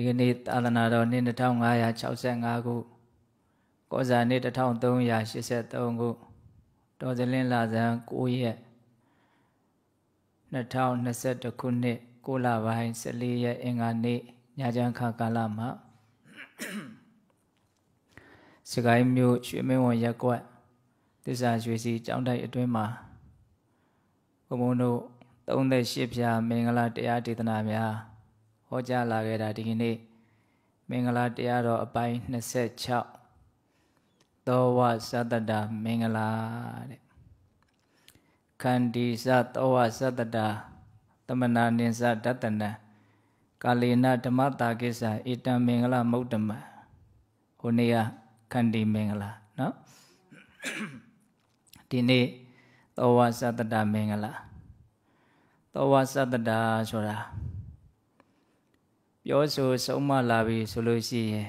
ဒီကနေ့သာသနာတော်နှစ်2565ခုကောဇာနှစ်1383ခုတော်စလင်းလာဇန်9ရက်2021ခုနှစ်6လပိုင်း14ရက်အင်္ဂါနေ့ညချမ်းခါကာလမှာစကိုင်းမြို့ရွှေမင်းဝန်ရက်ကွက်သစ္စာရွှေစီကျောင်းတိုက်အတွင်းမှာဘုံဘုံတို့38ဖြာမင်္ဂလာတရားဒေသနာများဟောကြားလာခဲ့တာဒီကနေ့မင်္ဂလာတရားတော်အပိုင်း26သောဝသတ္တတာမင်္ဂလာတဲ့ခန္ဒီသသောဝသတ္တတာတမနာနိစ္စတတနံကာလေနဓမ္မတာကိစ္စဧတံမင်္ဂလမုဒ္ဓမံဟိုနေရခန္ဒီမင်္ဂလာနော်ဒီနေ့သောဝသတ္တတာမင်္ဂလာသောဝသတ္တတာဆိုတာပြောဆိုဆုံးမလာပြီဆိုလို့ရှိရင်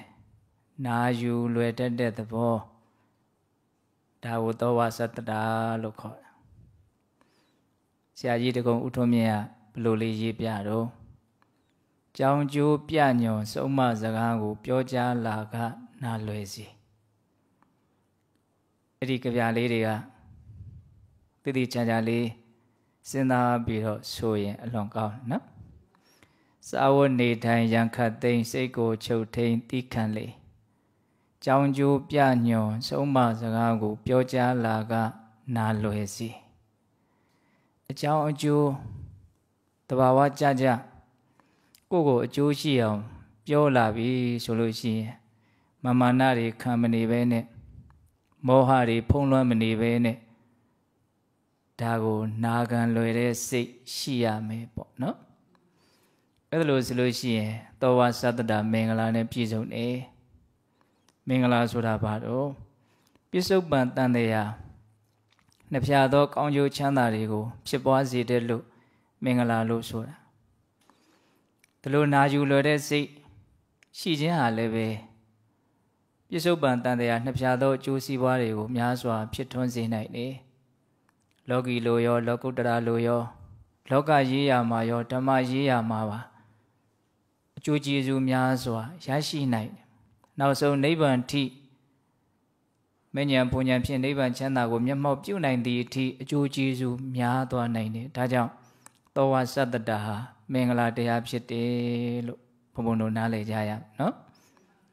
နာယူလွယ်တတ်တဲ့သဘောဒါဝတောဝသတ္တတာလို့ခေါ်တယ်။ဆရာကြီးတကုံဥထုံးမြင့်ကဘလို့လေးရေးပြတော့ကြောင်ကျိုးပြညွန်ဆုံးမစကားကို ပြောကြားလာကနာလွယ်စီအဲ့ဒီကြပြလေးတွေကတိတိကျကျလေးစဉ်းစားပြီးတော့ဆိုရင်အလွန်ကောင်းနော်စာဝတ်နေထိုင်ရန်ခတ်သိမ်းစိတ်ကိုချုပ်ထိန်တိခံလေကြောင်းကျိုးပြညွန်ဆုံးမစကားကိုပြောကြားလာက နာလွယ်စီအကြောင်းအကျိုးတဘာဝကြကြကိုကိုအကျိုးရှိအောင်ပြောလာပြီဆိုလို့ရှိရင်မမာနတွေခံမနေပဲနဲ့မောဟတွေဖုံးလွှမ်းမနေပဲနဲ့ဒါကိုနာခံလွယ်တဲ့စိတ်ရှိရမယ်ပေါ့နော်အဲ့ဒါလို့ဆိုလို့ရှိရင်တောဝသတ္တတာမင်္ဂလာနဲ့ပြည့်စုံတယ်မင်္ဂလာဆိုတာဘာတော့ပစ္စုပန်တန်တရားနှဖျားသောကောင်းကျိုးချမ်းသာတွေကို ဖြစ်ပွားစေတဲ့လို့မင်္ဂလာလို့ဆိုတာဒီလိုနာယူလွယ်တဲ့စိတ်ရှိခြင်းဟာလည်းပဲပြစ္ဆုတ်ပံတန်တရားနှစ်ဖြာသောအကျိုးစီးပွားတွေကို များစွာ ဖြစ်ထွန်းစေနိုင်တယ်။လောကီလိုရော လောကုတ္တရာလိုရော လောကရေးရာမှာရောဓမ္မရေးရာမှာပါအကျိုးကျေးဇူးများစွာ ရရှိနိုင်တယ်။နောက်ဆုံးနိဗ္ဗာန်ထိမဉ္ဇဉ်ဘုံဉ္ဇဉ်ဖြင့်နိဗ္ဗာန်ချမ်းသာကိုမျက်မှောက်ပြုနိုင်သည့်အထိအကျိုးကျေးဇူးများသွားနိုင်တယ်။ဒါကြောင့်သောဝသတ္တတာဟာမင်္ဂလာတရားဖြစ်တယ်လို့ဘုံဘုံတို့နားလည်ကြရနော်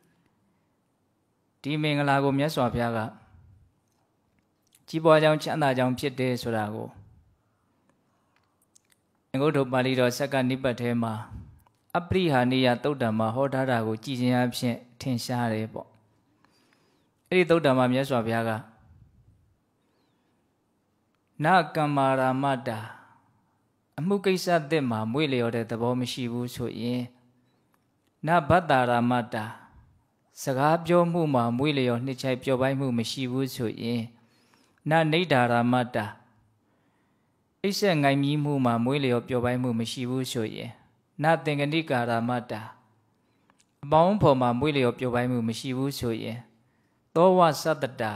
။ဒီမင်္ဂလာကိုမြတ်စွာဘုရားကကြီးပွားကြောင်းချမ်းသာကြောင်းဖြစ်တယ်ဆိုတာကိုအင်္ဂုတ္တပါဠိတော်ဆက်ကနိပတ်ထဲမှာအပရိဟာနိယသုတ်တံမှာဟောထားတာကိုကြည်ခြင်းအဖြစ်ထင်ရှားတယ်ပေါ့အဲ့ဒီသုတ်တံမှာမြတ်စွာဘုရားကနာကမ္မာရာမတာအမှုကိစ္စသစ်မှာမွေ့လျော်တဲ့သဘောမရှိဘူးဆိုရင်နာဘတ္တာရာမတာ စကားပြောမှုမှာမွေ့လျော်နှစ်ချိုက်ပျော်ပိုင်းမှု မရှိဘူးဆိုရင်နာနေဒါရာမတာအိဆက်ငိုင်မြီးမှုမှာမွေးလျော်ပျော်ပိုင်းမှုမရှိဘူးဆိုရင်နသင်္ကတိကာရမတ္တာအပေါင်းဖော်မှာမွေးလျော်ပြိုပိုင်းမှု မရှိဘူးဆိုရင်သောဝသတ္တတာ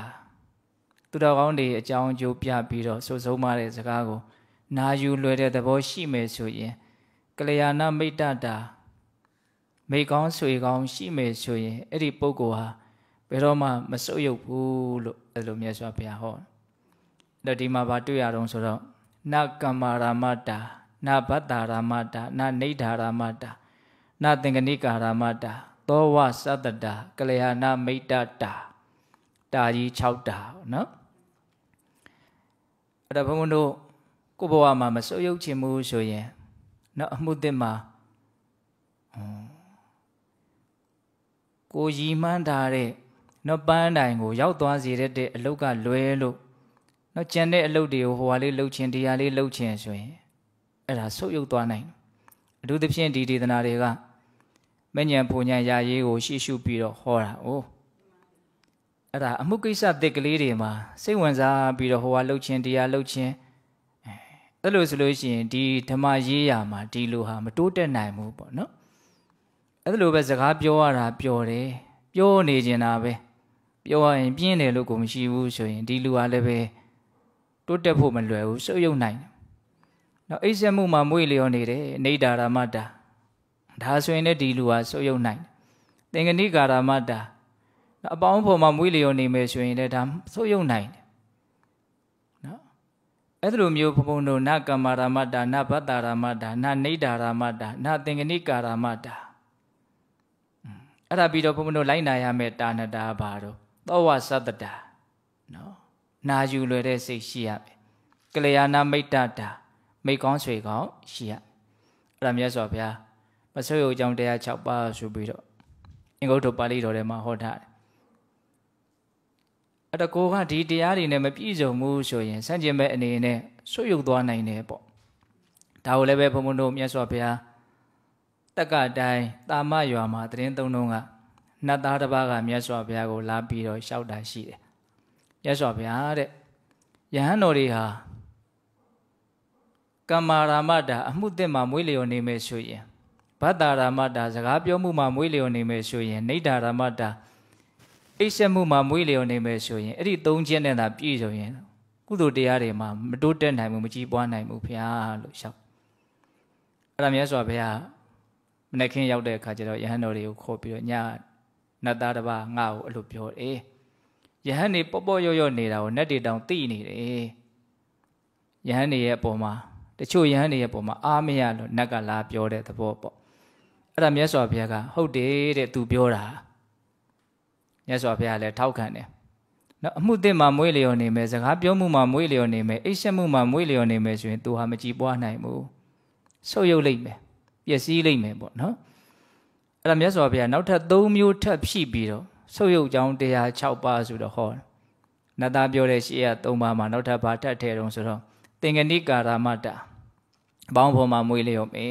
သူတော်ကောင်းတွေအကြောင်းအကျိုးပြပြီးတော့စုဆုံးမတဲ့စကားကို နာယူလွယ်တဲ့သဘောရှိမယ်ဆိုရင်ကလျာဏမိတ်တတာမိကောင်းဆွေကောင်းရှိမယ်ဆိုရင်အဲ့ဒီပုဂ္ဂိုလ်ဟာဘယ်တော့မှမဆုတ်ယုတ်ဘူးလို့အဲ့လိုမြတ်စွာဘုရားဟောတယ်။ဒါဒီမှာဗာတွေ့ရတော့ဆိုတော့နကမ္မာရမတာနာဘတ္တာရာမတာနာနိဒာရာမတာနာသင်္ကနိကာရာမတာ သောဝသတ္တတာကလျာဏမိတ်တတာ တာကြီး6တာနော်အဲ့ဒါဘုန်းဘုန်းတို့ကိုဘဝမှာမဆုပ်ယုပ်ခြင်းဘူးဆိုရင်နော်အမှုသစ်မှာကိုရီမှန်းထားတဲ့နော်ပန်းတိုင်ကို ရောက်သွားစေတဲ့အလုတ်ကလွဲလို့နော်ကြံတဲ့အလုတ်တွေကိုဟိုဟာလေးလှုပ်ခြင်းတရားလေးလှုပ်ခြင်းဆိုရင်အဲ့ဒါဆုပ်ယုပ်သွားနိုင်အထူးသဖြင့်ဒီဒေသနာတွေကမဉ္ဇဉ်ဖူဉ္ဇဉ်ရာရေးကို ရှေ့ရှုပြီးတော့ဟောတာ။အိုးအဲ့ဒါအမှုကိစ္စသစ်ကလေးတွေမှာ စိတ်ဝင်စားပြီးတော့ဟိုဟာလှုပ်ခြင်းတရားလှုပ်ခြင်းအဲ့လိုဆိုလို့ရှိရင်ဒီဓမ္မရေးရာမှာဒီလိုဟာမတိုးတက်နိုင်ဘူးပေါ့နော်အဲ့လိုပဲစကားပြောရတာပြောတယ်ပြောနေကျင်တာပဲပြောရရင် ပြင်းတယ်လို့ကိုမရှိဘူးဆိုရင်ဒီလူကလည်းပဲတိုးတက်ဖို့မလွယ်ဘူးဆုပ်ယုပ်နိုင်တယ်နော်အိပ်စက်မှုမှာမွေ့လျော်နေတယ်နေတာရမတာဒါဆိုရင်လည်းဒီလူဟာဆုပ်ယုပ်နိုင်သင်္ကနိကာရမတာအပေါင်းဖော်မှာမွေးလျော်နေမယ်ဆိုရင်လည်းဒါဆုပ်ယုပ်နိုင်တယ်နော်အဲ့ဒီလိုမျိုးဘုံဘုံတို့နကမ္မာရမတာနဘတ္တာရမတာနနေတာရမတာနသင်္ကနိကာရမတာအဲ့ဒါပြီးတော့ဘုံဘုံတို့လိုက်နာရမယ်တာဏတာဘာတော့သောဝသတ္တတာနော်နာယူလွယ်တဲ့စိတ်ရှိရမယ်ကလျာဏမိတ်တတာမိကောင်းဆွေကောင်းရှိရအဲ့ဒါမြတ်စွာဘုရားမဆွေကိုအကြောင်းတရား6ပါးဆိုပြီးတော့အင်္ဂုတ္တပါဠိတော်ထဲမှာဟောထားတယ်အတကောကဒီတရားတွေနဲ့မပြည့်စုံဘူးဆိုရင်စန့်ကျင်ဘက်အနေနဲ့ဆွေယုတ်သွားနိုင်တယ်ပေါ့ဒါကိုလည်းပဲဘုံဘုံတို့မြတ်စွာဘုရားတက္ကတိုင်တာမရွာမှာတရင်သုံးလုံးကနတ်သားတစ်ပါးကမြတ်စွာဘုရားကို လာပြီးတော့ရှောက်တာရှိတယ်မြတ်စွာဘုရားတဲ့ယဟန်တော်တွေဟာကမ္မာရာမတာအမှုသစ်မှာမွေးလျော်နေမယ်ဆိုရင်ဘတ်တာရာမတာစကားပြောမှုမှာမွေးလျော်နေမယ်ဆိုရင်နေတာရာမတာအိပ်စက်မှုမှာမွေးလျော်နေမယ်ဆိုရင်အဲ့ဒီသုံးချက်နဲ့သာပြည့်စုံရင်ကုသိုလ်တရားတွေမှာမတိုးတက်နိုင်ဘူးမကြီးပွားနိုင်ဘူးဖရာလို့ရှောက်အဲ့ဒါမြတ်စွာဘုရားမနေ့ခင်းရောက်တဲ့အခါကျတော့ယဟန်တော်တွေကိုခေါ်ပြီးတော့ညနတ်သားတစ်ပါးငါ့ကိုအဲ့လိုပြောတယ်ယဟန်နေပေါ့ပေါ့ရော့ရော့နေတာကိုနတ်တွေတောင်သိနေတယ်ယဟန်နေရဲ့အပေါ်မှာတချို့ယဟန်တွေရဲ့ပုံမှာအားမရလို့နတ်ကလာပြောတဲ့သဘောပေါ့အဲ့ဒါမြတ်စွာဘုရားကဟုတ်တယ်တဲ့သူပြောတာမြတ်စွာဘုရားလည်းထောက်ခံတယ်နော်အမှုသစ်မှာမွေးလျော်နေမယ်စကားပြောမှုမှာမွေးလျော်နေမယ်အိပ်ရှက်မှုမှာမွေးလျော်နေမယ်ဆိုရင်သူဟာမကြည်ပွားနိုင်ဘူးဆုပ်ယုပ်လိမ့်မယ်ပျက်စီးလိမ့်မယ်ပေါ့နော်အဲ့ဒါမြတ်စွာဘုရားနောက်ထပ်၃မျိုးထပ်ဖြည့်ပြီးတော့ဆုပ်ယုပ်ကြောင်း106ပါးဆိုတော့ဟောနတ်သားပြောတဲ့ရှေ့ရ၃ပါးမှာနောက်ထပ်ဘာထပ်ထည့်တုံးဆိုတော့သင်္ကနိကာရမတ္တအပေါင်းဖော်မှာမွေးလျော်ပေ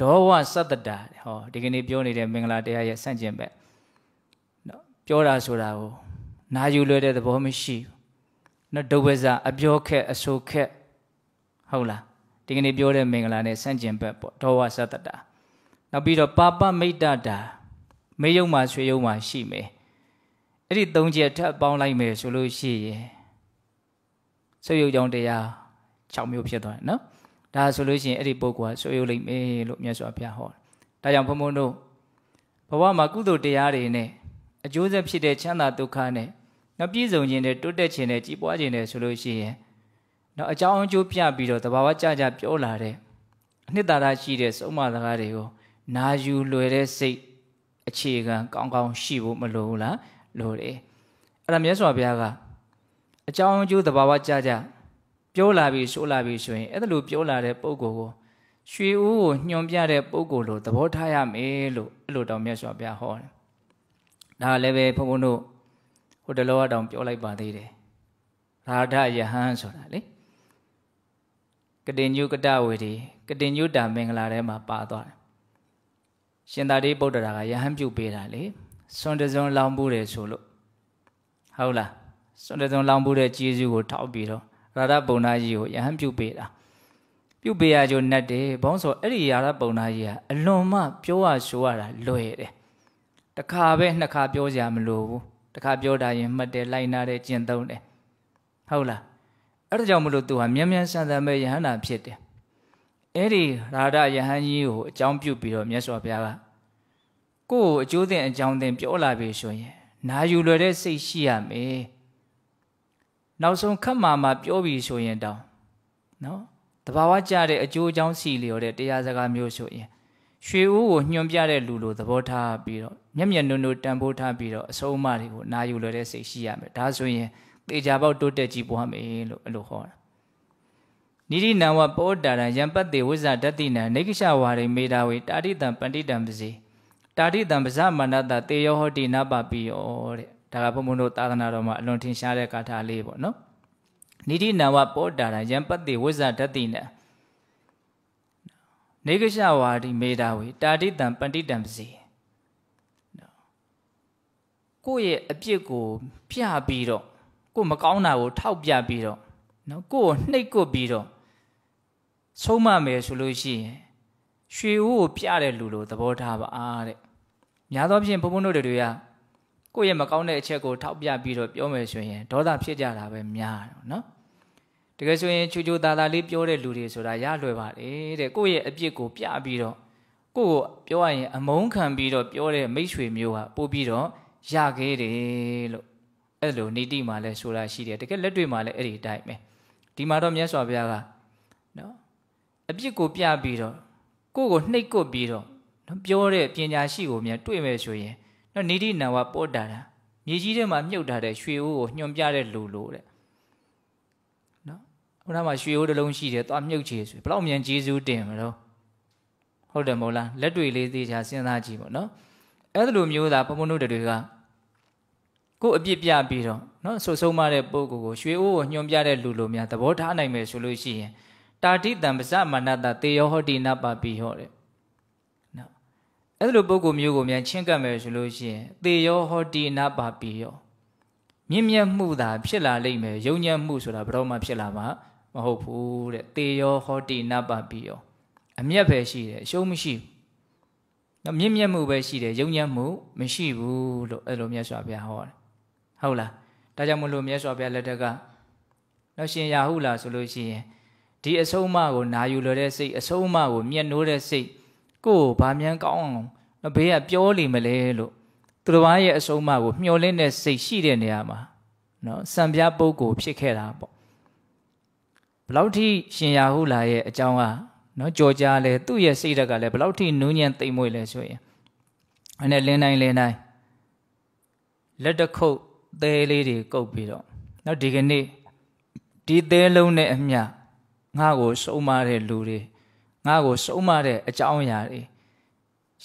ဒေါဝသတ္တတာဟောဒီကနေ့ပြောနေတဲ့မင်္ဂလာတရားရဲ့ဆန့်ကျင်ဘက်နော်ပြောတာဆိုတာကိုနာယူလွယ်တဲ့သဘောမရှိဘူးနော်ဒုဝဇအပြောခက်အဆိုခက်ဟုတ်လားဒီကနေ့ပြောတဲ့မင်္ဂလာနဲ့ဆန့်ကျင်ဘက်ပေါ့ဒေါဝသတ္တတာနောက်ပြီးတော့ပါပမိတ်တတာ မေယုံမှာဆွေယုံမှာရှိမယ်အဲ့ဒီ၃ချက်ထပ်ပေါင်းလိုက်မယ်ဆိုလို့ရှိရင်ဆွေယုံကြောင့်တရား၆မျိုးဖြစ်သွားတယ်နော်ဒါဆိုလို့ရှိရင်အဲ့ဒီပုဂ္ဂိုလ်ကဆွေးရုပ်လိမ့်မယ်လို့မြတ်စွာဘုရားဟောတယ်ဒါကြောင့်ဘုံဘုံတို့ဘဝမှာကုသိုလ်တရားတွေနဲ့အကျိုးဆက်ဖြစ်တဲ့ချမ်းသာဒုက္ခနဲ့နောက်ပြည့်စုံခြင်းနဲ့တိုးတက်ခြင်းနဲ့ကြီးပွားခြင်းနဲ့ဆိုလို့ရှိရင်နောက်အကြောင်းအကျိုးပြပြီးတော့တဘာဝကြကြပြောလာတဲ့အနှစ်သာရရှိတဲ့စုံမစကားတွေကိုနာယူလွယ်တဲ့စိတ်အခြေခံကောင်းကောင်းရှိဖို့မလိုဘူးလားလိုတယ်အဲ့ဒါမြတ်စွာဘုရားကအကြောင်းအကျိုးတဘာဝကြကြပြောလာပြီဆိုလာပြီဆိုရင်အဲ့ဒါလိုပြောလာတဲ့ပုံကိုကိုရွှေဦးကိုညွန်ပြတဲ့ပုံကိုလိုသဘောထားရမယ်လို့အဲ့လိုတောင်မြတ်စွာဘုရားဟောတယ်။ဒါလည်းပဲဘုန်းဘုန်းတို့ဟိုတလောတောင် ပြောလိုက်ပါသေးတယ်။ရာဓယဟန်ဆိုတာလေကတိညုကတဝေဒီကတိညုတာမင်္ဂလာထဲမှာပါသွားတယ်။ရှင်သာတိဗုဒ္ဓရာကယဟန်ပြုပေးတာလေစွန်တစုံလောင်မှုတယ်ဆိုလို့ဟုတ်လားစွန်တစုံလောင်မှုတဲ့ကျေးဇူးကိုထောက်ပြီးတော့ရာဓပုံနာကြီးကိုယဟန်ပြုတ်ပေးတာပြုတ်ပေးရချို့နဲ့တယ်ဘောင်းဆိုအဲ့ဒီရာဓပုံနာကြီးကအလွန်မှပြောရရှိုးရတာလွယ်တယ်တခါပဲနှစ်ခါပြောစရာမလိုဘူးတခါပြောတာရင်မှတ်တယ်လိုက်နာတယ်ကျင့်သုံးတယ်ဟုတ်လားအဲ့ဒါကြောင့်မလို့သူဟာမြန်မြန်ဆန်ဆန်ပဲယဟန္တာဖြစ်တယ်အဲ့ဒီရာဓယဟန်ကြီးကိုအကြောင်းပြုပြီးတော့မြတ်စွာဘုရားကကိုယ့်ကိုအကျိုးသင်အကြောင်းသင်ပြောလာပြီဆိုရင်နာယူလွယ်တဲ့စိတ်ရှိရမယ်နောက်ဆုံးခတ်မာမှာပြောပြီဆိုရင်တောင်းနော်တဘာဝကြတဲ့အကျိုးအကြောင်းစီလျော်တဲ့တရားစကားမျိုးဆိုရင်ရွှေဦးကိုညွှန်ပြတဲ့လူလိုသဘောထားပြီးတော့မျက်မျက်နှုံနှုံတန်ဖိုးထားပြီးတော့အဆုံးအမတွေကိုနာယူလွယ်တဲ့စိတ်ရှိရမယ်ဒါဆိုရင်တေချာပေါက်တိုးတက်ကြီးပွားမယ်လို့အဲ့လိုဟောတာနိရိနံဝပောတာရံယံပတ္တိဝိဇ္ဇဒတ္တိနံနေကိရှဝါရိမေတာဝေတာတိတံပန္တိတံပစီတာတိတံပဇမန္တတတေယောဟောတိနပပိယောတဲ့ဒါကဘုံဘုံတို့သာသနာတော်မှာအလွန်ထင်ရှားတဲ့ကာထာလေးပေါ့နော်နိတိနာဝပောတာရယံပတ္တိဝိဇ္ဇဒတ္တိနနေကရှဝါဒီမေတာဝေတာတိတံပန္တိတံပစီကိုယ့်ရဲ့အပြစ်ကိုပြပြီးတော့ကိုယ်မကောင်းတာကို ထောက်ပြပြီးတော့နော်ကိုယ်ကိုနှိပ်ကွပ်ပြီးတော့ဆုံးမမယ်ဆိုလို့ရှိရင်ရွှေဦးကိုပြတဲ့လူလိုသဘောထားပါအားတဲ့များသောဖြင့်ဘုန်းဘုန်းတို့တွေကကိုယ့်ရဲ့မကောင်းတဲ့အချက်ကိုထောက်ပြပြီးတော့ပြောမယ်ဆိုရင်ဒေါသဖြစ်ကြတာပဲများတယ်နော်တကယ်ဆိုရင်ချူချူသားသားလေးပြောတဲ့လူတွေဆိုတာရလွယ်ပါတယ်တဲ့ကိုယ့်ရဲ့အပြစ်ကိုပြပြီးတော့ကိုယ့်ကိုပြောရရင်အမုန်းခံပြီးတော့ပြောတဲ့မိတ်ဆွေမျိုးကပို့ပြီးတော့ရခဲ့တယ်လို့အဲ့လိုနေတိမှာလဲဆိုတာရှိတယ်တကယ်လက်တွေ့မှာလဲအဲ့ဒီတိုင်းပဲဒီမှာတော့မြတ်စွာဘုရားကနော်အပြစ်ကိုပြပြီးတော့ကိုယ့်ကိုနှိပ်ကွပ်ပြီးတော့ပြောတဲ့ပညာရှိကိုမြန်တွေ့မယ်ဆိုရင်နော်နိတိနံဝပေါ်တာတာမြေကြီးထဲမှာမြုပ်ထားတဲ့ရွှေအိုးကိုညွန်ပြတဲ့လူလို့တဲ့နော်ဟိုနားမှာရွှေအိုးတစ်လုံးရှိတယ်သွားမြုပ်ချေဆိုဘလောက်မြန်ဂျေဇူးတင်မလို့ဟုတ်တယ်မဟုတ်လားလက်တွေလေးသေးချာစဉ်းစားကြည့်ပေါ့နော်အဲ့လိုမျိုးသားဘုံဘုံတို့တွေကကိုအပြစ်ပြပြီးတော့နော်ဆိုဆုံးမတဲ့ပုဂ္ဂိုလ်ကိုရွှေအိုးကိုညွန်ပြတဲ့လူလိုများသဘောထားနိုင်မယ်ဆိုလို့ရှိရင်တာတိတံပဇမနတတေယောဟောတိနပပိဟောတဲ့အဲ့လိုပုံကိုမျိုးကိုမြန်ချင်းကပ်မယ်ဆိုလို့ရှိရင်သေယောဟောတိနာပါပီယောမြင့်မြတ်မှုသာဖြစ်လာလိမ့်မယ်ယုံညံ့မှုဆိုတာဘယ်တော့မှဖြစ်လာမှာမဟုတ်ဘူးတဲ့သေယောဟောတိနာပါပီယော အမျက်ပဲရှိတယ်အရှုံးမရှိဘူးနော်မြင့်မြတ်မှုပဲရှိတယ်ယုံညံ့မှုမရှိဘူးလို့အဲ့လိုမြတ်စွာဘုရားဟောတယ်ဟုတ်လားဒါကြောင့်မလို့မြတ်စွာဘုရားလက်ထက်ကနော်ရှင်ရာဟုလာဆိုလို့ရှိရင်ဒီအဆုံးအမကိုနာယူလို့တဲ့စိတ်အဆုံးအမကိုမျက်နှိုးတဲ့စိတ်ကိုယ်ဘာမှန်းကောင်းအောင်နော်ဘေးကပြောလိမ့်မလဲလို့သူတစ်ပါးရဲ့အဆုံးအမကိုမျှော်လင့်တဲ့စိတ်ရှိတဲ့နေရာမှာနော်စံပြပုဂ္ဂိုလ်ဖြစ်ခဲ့တာပေါ့ဘလောက်ထိရှင်ရာဟုလာရဲ့အကြောင်းကနော်ကြော်ကြားလဲသူ့ရဲ့စိတ်ဓာတ်ကလည်းဘလောက်ထိနူးညံ့သိမ်မွေ့လဲဆိုရင်အဲ့နဲ့လင်းတိုင်းလင်းတိုင်းလက်တစ်ခုပ်သေးလေးတွေကုတ်ပြီးတော့နော်ဒီကနေ့ဒီသေးလုံးနဲ့အမျှငါ့ကိုစုံမာတဲ့လူတွေငါ့ကိုဆုံးမတဲ့အကြောင်းအရာတွေ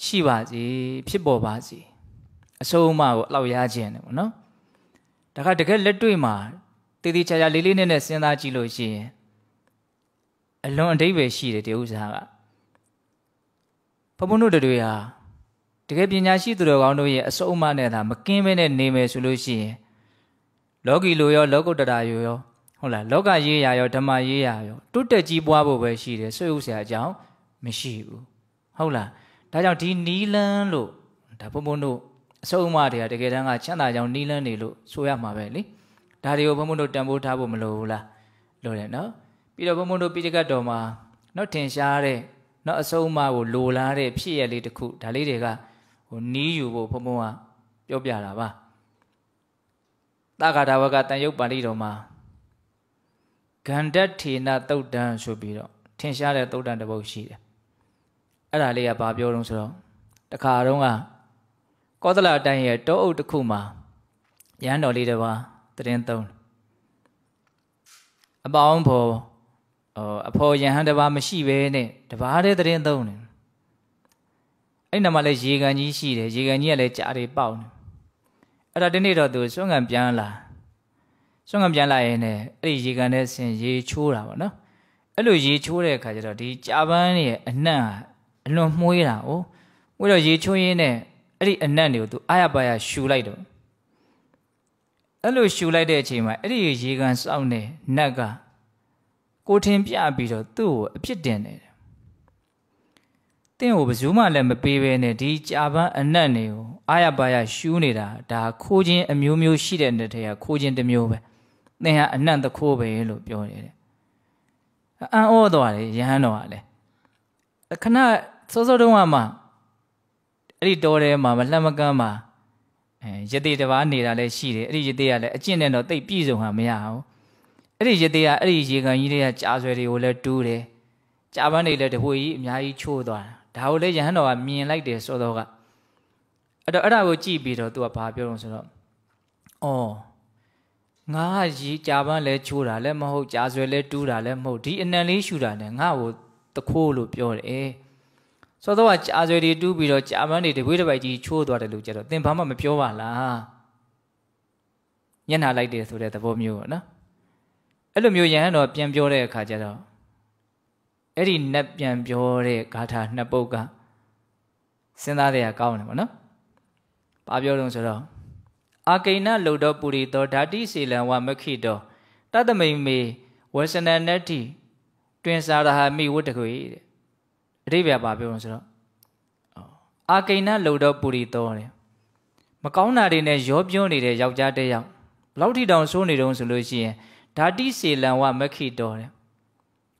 ရှိပါစေဖြစ်ပေါ်ပါစေအဆုံးအမကိုအလောက်ရခြင်းတယ်ပေါ့နော်ဒါကတကယ်လက်တွေ့မှာတည်တည်ချာချာလေးလေးနက်နက်စဉ်းစားကြည့်လို့ရှိရင်အလွန်အဓိပ္ပာယ်ရှိတယ်ဒီဥစ္စာကဘုံဘုံတို့တွေဟာတကယ်ပညာရှိသူတော်ကောင်းတို့ရဲ့အဆုံးအမနဲ့သာမကင်းဘဲနဲ့နေမယ်ဆိုလို့ရှိရင် လောကီလိုရောလောကုတ္တရာရောဟုတ်လားလောကရေးရာရောဓမ္မရေးရာရောတုတ်တက်ကြီးပွားဖို့ပဲရှိတယ်ဆွေးဥစရာအကြောင်းမရှိဘူးဟုတ်လားဒါကြောင့်ဒီနီလန်းလို့ဒါဘုံဘုံတို့အစုံအမတွေကတကယ်တမ်းကချမ်းသာကြောင်နီလန်းနေလို့ဆိုရမှာပဲလေဒါတွေကိုဘုံဘုံတို့တန်ဖိုးထားဖို့မလိုဘူးလားလိုတယ်နော် ပြီးတော့ဘုံဘုံတို့ပိဋကတ်တော်မှာနော်ထင်ရှားတဲ့နော်အစုံအမကိုလိုလားတဲ့ဖြစ်ရလေးတစ်ခုဒါလေးတွေကဟိုနီးယူဖို့ဘုံဘုံကပြောပြတာပါတဂါဒဝကတန်ရုပ်ပါဠိတော်မှာဂန္ဓထေနသုတ်တံဆိုပြီးတော့ထင်ရှားတဲ့သုတ်တံတစ်ပုဒ်ရှိတယ်အဲ့ဒါလေးကဘာပြောတော့ဆိုတော့တခါတုန်းကကောသလအတိုင်းရဲ့တောအုပ်တစ်ခုမှာရန်တော်လေးတစ်ပါးတရင်သုံးအပေါင်းဖော်အဖော်ယဟန်တစ်ပါးမရှိဘဲနဲ့တပါးတည်းတရင်သုံးတယ်အဲ့နမှာလဲရေကန်ကြီးရှိတယ်ရေကန်ကြီးကလည်းကြားတွေပေါက်တယ်အဲ့ဒါဒီနေ့တော့သူစွန့်ကန်ပြန်လာစွန့်ကပြန်လာရင်လည်းအဲ့ဒီရေကန်တဲ့ဆင်ရေချိုးတာပေါ့နော်အဲ့လိုရေချိုးတဲ့အခါကျတော့ဒီကြာပန်းရဲ့အနံ့အလွန်မှုေးတာ哦။ဝိတော့ရေချိုးရင်းနဲ့အဲ့ဒီအနံ့တွေကိုသူအာရပါရရှူလိုက်တော့အဲ့လိုရှူလိုက်တဲ့အချိန်မှာအဲ့ဒီရေကန်စောင့်တဲ့နတ်ကကိုထင်ပြပြီးတော့သူ့ကိုအပြစ်တင်တယ်။တင့်ကိုဘယ်သူမှလည်းမပေးဘဲနဲ့ဒီကြာပန်းအနံ့တွေကိုအာရပါရရှူနေတာဒါခိုးခြင်းအမျိုးမျိုးရှိတဲ့တဲ့ထဲကခိုးခြင်းတစ်မျိုးပဲ။သင်ဟာအနံ့သခိုးပဲလို့ပြောတယ်တဲ့အံ့ဩသွားတယ်ယဟန်တော်ကလည်းခဏစောစောတုန်းကမှအဲ့ဒီတော်ထဲမှာမလှမ်းမကမ်းမှာအဲရသေးတစ်ပါးနေတာလည်းရှိတယ်အဲ့ဒီရသေးကလည်းအကျင့်နဲ့တော့တိတ်ပြည့်စုံမှာမရအောင်အဲ့ဒီရသေးကအဲ့ဒီရေကန်ကြီးတွေကကြားဆွဲတွေကိုလည်းတူးတယ်ကြားပန်းတွေလည်းတပွေကြီးအများကြီးချိုးသွားတာဒါကိုလည်းယဟန်တော်ကမြင်လိုက်တယ်စောစောကအဲ့တော့အဲ့ဒါကိုကြည့်ပြီးတော့သူကဘာပြောလို့ဆိုတော့အော်ငါကရေကြာပန်းလဲချိုးတာလည်းမဟုတ်ကြာဆွဲလဲတူးတာလည်းမဟုတ်ဒီအနံလေးရှူတာနဲ့ငါ့ကိုတခိုးလို့ပြောတယ်စောတော့ကြာဆွဲတွေတူးပြီးတော့ကြာပန်းတွေတပွေးတစ်ပိုက်ကြီးချိုးသွားတယ်လို့ကြတော့သင်ဘာမှမပြောပါလားညံ့လာလိုက်တယ်ဆိုတဲ့သဘောမျိုးပေါ့နော်အဲ့လိုမျိုးယဟန်တော်ပြန်ပြောတဲ့အခါကျတော့အဲ့ဒီနတ်ပြန်ပြောတဲ့ဂါထာနှစ်ပုဒ်ကစဉ်းစားတဲ့အကောင်းတယ်ပေါ့နော်။ဘာပြောလို့ဆိုတော့အာကိဏလုတော်ပုရိတော်ဓာတိစီလံဝမခိတော်တတမိန်မေဝဆနနတ္တိတွင်စာရဟမိဝတ္တကွေတဲ့အတိပြပါပြောလို့ဆိုတော့အာကိဏလုတော်ပုရိတော်တဲ့မကောင်းတာတွေနဲ့ရောပြောနေတဲ့ယောက်ျားတစ်ယောက်ဘလောက်ထိတောင်ဆိုးနေတုံးဆိုလို့ရှိရင်ဓာတိစီလံဝမခိတော်တဲ့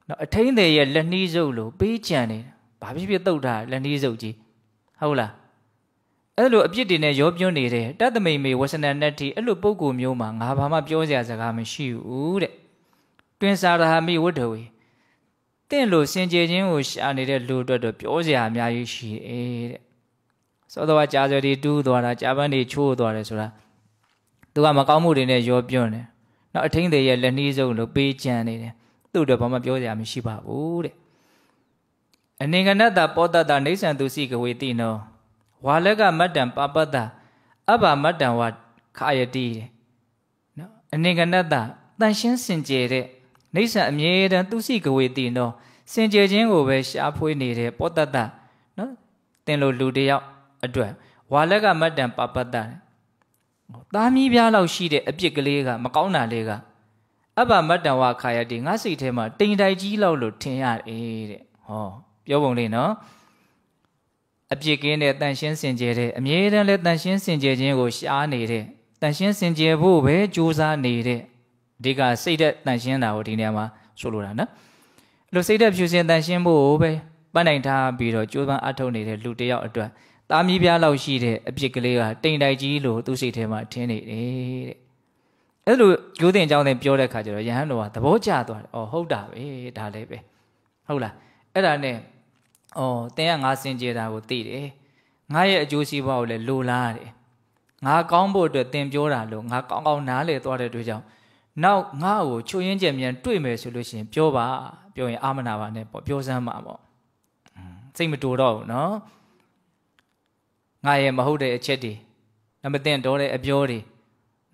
နော်အထင်းတွေရဲ့လက်နှီးစုပ်လို့ပေးချံနေဘာဖြစ်ဖြစ်တုတ်တာလက်နှီးစုပ်ကြီးဟုတ်လားအဲ့လိုအပြစ်တွေနဲ့ရောပြွန်းနေတဲ့တတ်သမိန်မေဝဆနနတ္တိအဲ့လိုပုံကိုမျိုးမှာငါဘာမှပြောစရာစကားမရှိဘူးတဲ့တွင်စာရဟမိဝတ္ထဝေတင့်လိုစင်ကြယ်ခြင်းကိုရှာနေတဲ့လူအတွက်တော့ပြောစရာအများကြီးရှိတယ်တဲ့စောတော်ကကြာစရီတူးသွားတာကြာပန်းတွေချိုးသွားတယ်ဆိုတာသူကမကောင်းမှုတွေနဲ့ရောပြွန်းတယ်နောက်အထင်းတွေရဲ့လက်နှီးဆုံးလို့ပေးချမ်းနေတယ်သူ့အတွက်ဘာမှပြောစရာမရှိပါဘူးတဲ့အနေကနတ္တပောတ္တတနေဆံသူစီကဝေတိနောဝါလက်ကမတ္တံပပတ္တအဘမတ္တံဝါခာယတိတဲ့နော်အနေကနတ္တတန်ရှင်းစင်ကြယ်တဲ့နေဆန်အမြဲတမ်းသူစီကဝေတိနော စင်ကြယ်ခြင်းကိုပဲရှားဖွေးနေတဲ့ပောတတ္တနော်တင်လို့လူတယောက်အတွက်ဝါလက်ကမတ္တံပပတ္တတာမီးပြားလောက်ရှိတဲ့အပြစ်ကလေးကမကောင်းတာလေးကအဘမတ္တဝါခာယတိငါစိတ်ထဲမှာတိမ်တိုင်ကြီးလောက်လို့ထင်ရတယ်တဲ့ဟော ပြောပုံလေးနော်အပြစ်ကင်းတဲ့တန်ရှင်းစင်ကြယ်တဲ့အမြဲတမ်းလဲတန်ရှင်းစင်ကြယ်ခြင်းကိုရှားနေတဲ့တန်ရှင်းစင်ကြယ်ဖို့ပဲကြိုးစားနေတဲ့အဓိကစိတ်သက်တန်ရှင်းတာကိုဒီနေရာမှာဆိုလိုတာနော်အဲ့လိုစိတ်သက်ဖြူစင်တန်ရှင်းဖို့ပဲပန်းနိုင်ထားပြီးတော့ကြိုးပမ်းအထောက်နေတဲ့လူတစ်ယောက်အတွက်တာမီးပြားလောက်ရှိတဲ့အပြစ်ကလေးကတိမ်တိုက်ကြီးလို့သူ့စိတ်ထဲမှာထင်းနေတယ်တဲ့အဲ့လိုရိုးတင်ကြောင်းတင်ပြောတဲ့ခါကျတော့ယဟန်တော်ကသဘောကျသွားတယ်။အော်ဟုတ်တာပဲဒါလည်းပဲဟုတ်လားအဲ့ဒါနဲ့အော်တင်းကငါစင်ကြယ်တာကိုသိတယ်ငါရဲ့အကျိုးစီးပွားကိုလည်းလိုလားတယ်ငါကောင်းဖို့အတွက်တင်ပြောတာလို့ငါကောင်းကောင်းနားလည်သွားတဲ့အတွက်ကြောင့်နောက်ငါ့ကိုချွေရင်းကြံမြန်တွေ့မယ်ဆိုလို့ရှိရင်ပြောပါပြောရင်အာမနာပါနဲ့ပေါ့ပြောစမ်းပါပေါ့စိတ်မတူတော့ဘူးနော်ငါရဲ့မဟုတ်တဲ့အချက်တွေနမတင်တော့တဲ့အပြောတွေ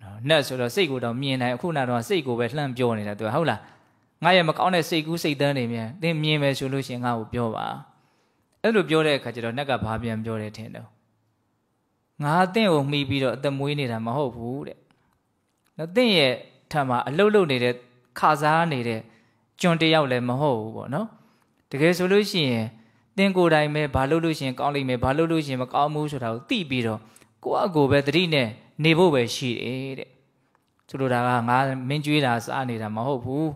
နော်နှက်ဆိုတော့စိတ်ကိုတော့မြင်နိုင်အခုနတော့စိတ်ကိုပဲလှမ်းပြောနေတာသူဟုတ်လားငါရဲ့မကောင်းတဲ့စိတ်ကူးစိတ်တန်းတွေမြန်သင်မြင်မယ်ဆိုလို့ရှိရင်ငါ့ကိုပြောပါအဲ့လိုပြောတဲ့အခါကျတော့နှက်ကဘာပြန်ပြောတယ်ထင်တော့ငါအသင့်ကိုမှီပြီးတော့အသက်မွေးနေတာမဟုတ်ဘူးတဲ့နော်တင့်ရဲ့ထံမှာအလုတ်လုတ်နေတဲ့ခါစားနေတဲ့ကျွန်တယောက်လည်းမဟုတ်ဘူးပေါ့နော်တကယ်ဆိုလို့ရှိရင်တင်ကိုယ်တိုင်ပဲဘာလို့လို့ရှိရင် ကောင်းလိမ့်မယ်ဘာလို့လို့ရှိရင်မကောင်းဘူးဆိုတာကိုသိပြီးတော့ကိုယ့်အကိုပဲတတိနဲ့နေဖို့ပဲရှိတယ်တဲ့သူတို့ဒါကငါမင်းကြွေးတာစားနေတာမဟုတ်ဘူး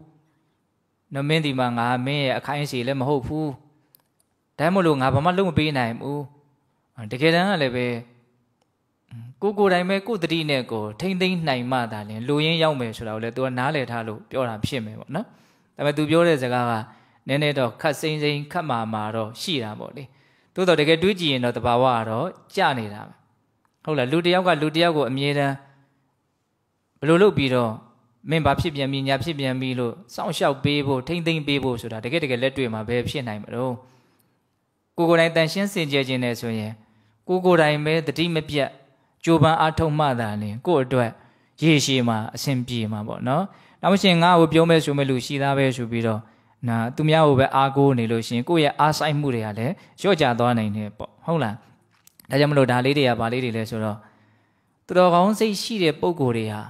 နော်မင်းဒီမှာငါမင်းရဲ့အခိုင်းအစီလည်းမဟုတ်ဘူးဒါမှမဟုတ်ငါဘာမှလုပ်မပေးနိုင်ဘူးတကယ်တမ်းကလည်းပဲကိုကိုယ်တိုင်ပဲကိုယ်တတိနဲ့ကိုထိမ့်သိမ့်နိုင်မှသာလင်လူရင်းရောက်မယ်ဆိုတာကိုလည်းသူကနားလည်ထားလို့ပြောတာဖြစ်မယ်ပေါ့နော်ဒါပေမဲ့သူပြောတဲ့စကားကနည်းနည်းတော့ခတ်စိမ့်စိမ့်ခတ်မာမာတော့ရှိတာပေါ့လေသို့တော့တကယ်တွေးကြည့်ရင်တော့တဘာဝကတော့ကြနေတာပဲဟုတ်လားလူတယောက်ကလူတယောက်ကိုအမြဲတမ်းဘယ်လိုလုပ်ပြီးတော့မင်းဘာဖြစ်ပြန်ပြီညာဖြစ်ပြန်ပြီလို့စောင့်ရှောက်ပေးဖို့ထိမ့်သိမ့်ပေးဖို့ဆိုတာတကယ်တကယ်လက်တွေ့မှာဘယ်ဖြစ်နိုင်မလို့ကိုကိုယ်တိုင်တန်ရှင်းစင်ကြယ်ခြင်းနဲ့ဆိုရင်ကိုကိုယ်တိုင်ပဲတတိမပြတ်ကြိုးပမ်းအားထုတ်မှသာလင်ကို့အတွက်ရေရှည်မှာအဆင်ပြေမှာပေါ့နော်။နောက်ရှင်ငါ့ကိုပြောမဲ့ဆိုမဲ့လူရှိသားပဲဆိုပြီးတော့နာသူများကိုပဲအားကိုးနေလို့ရှင်ကိုယ့်ရဲ့အားဆိုင်မှုတွေကလည်းလျော့ကျသွားနိုင်တယ်ပေါ့ဟုတ်လား။ဒါကြောင့်မလို့ဒါလေးတွေကဗာလေးတွေလဲဆိုတော့သူတော်ကောင်းစိတ်ရှိတဲ့ပုံကိုယ်တွေဟာ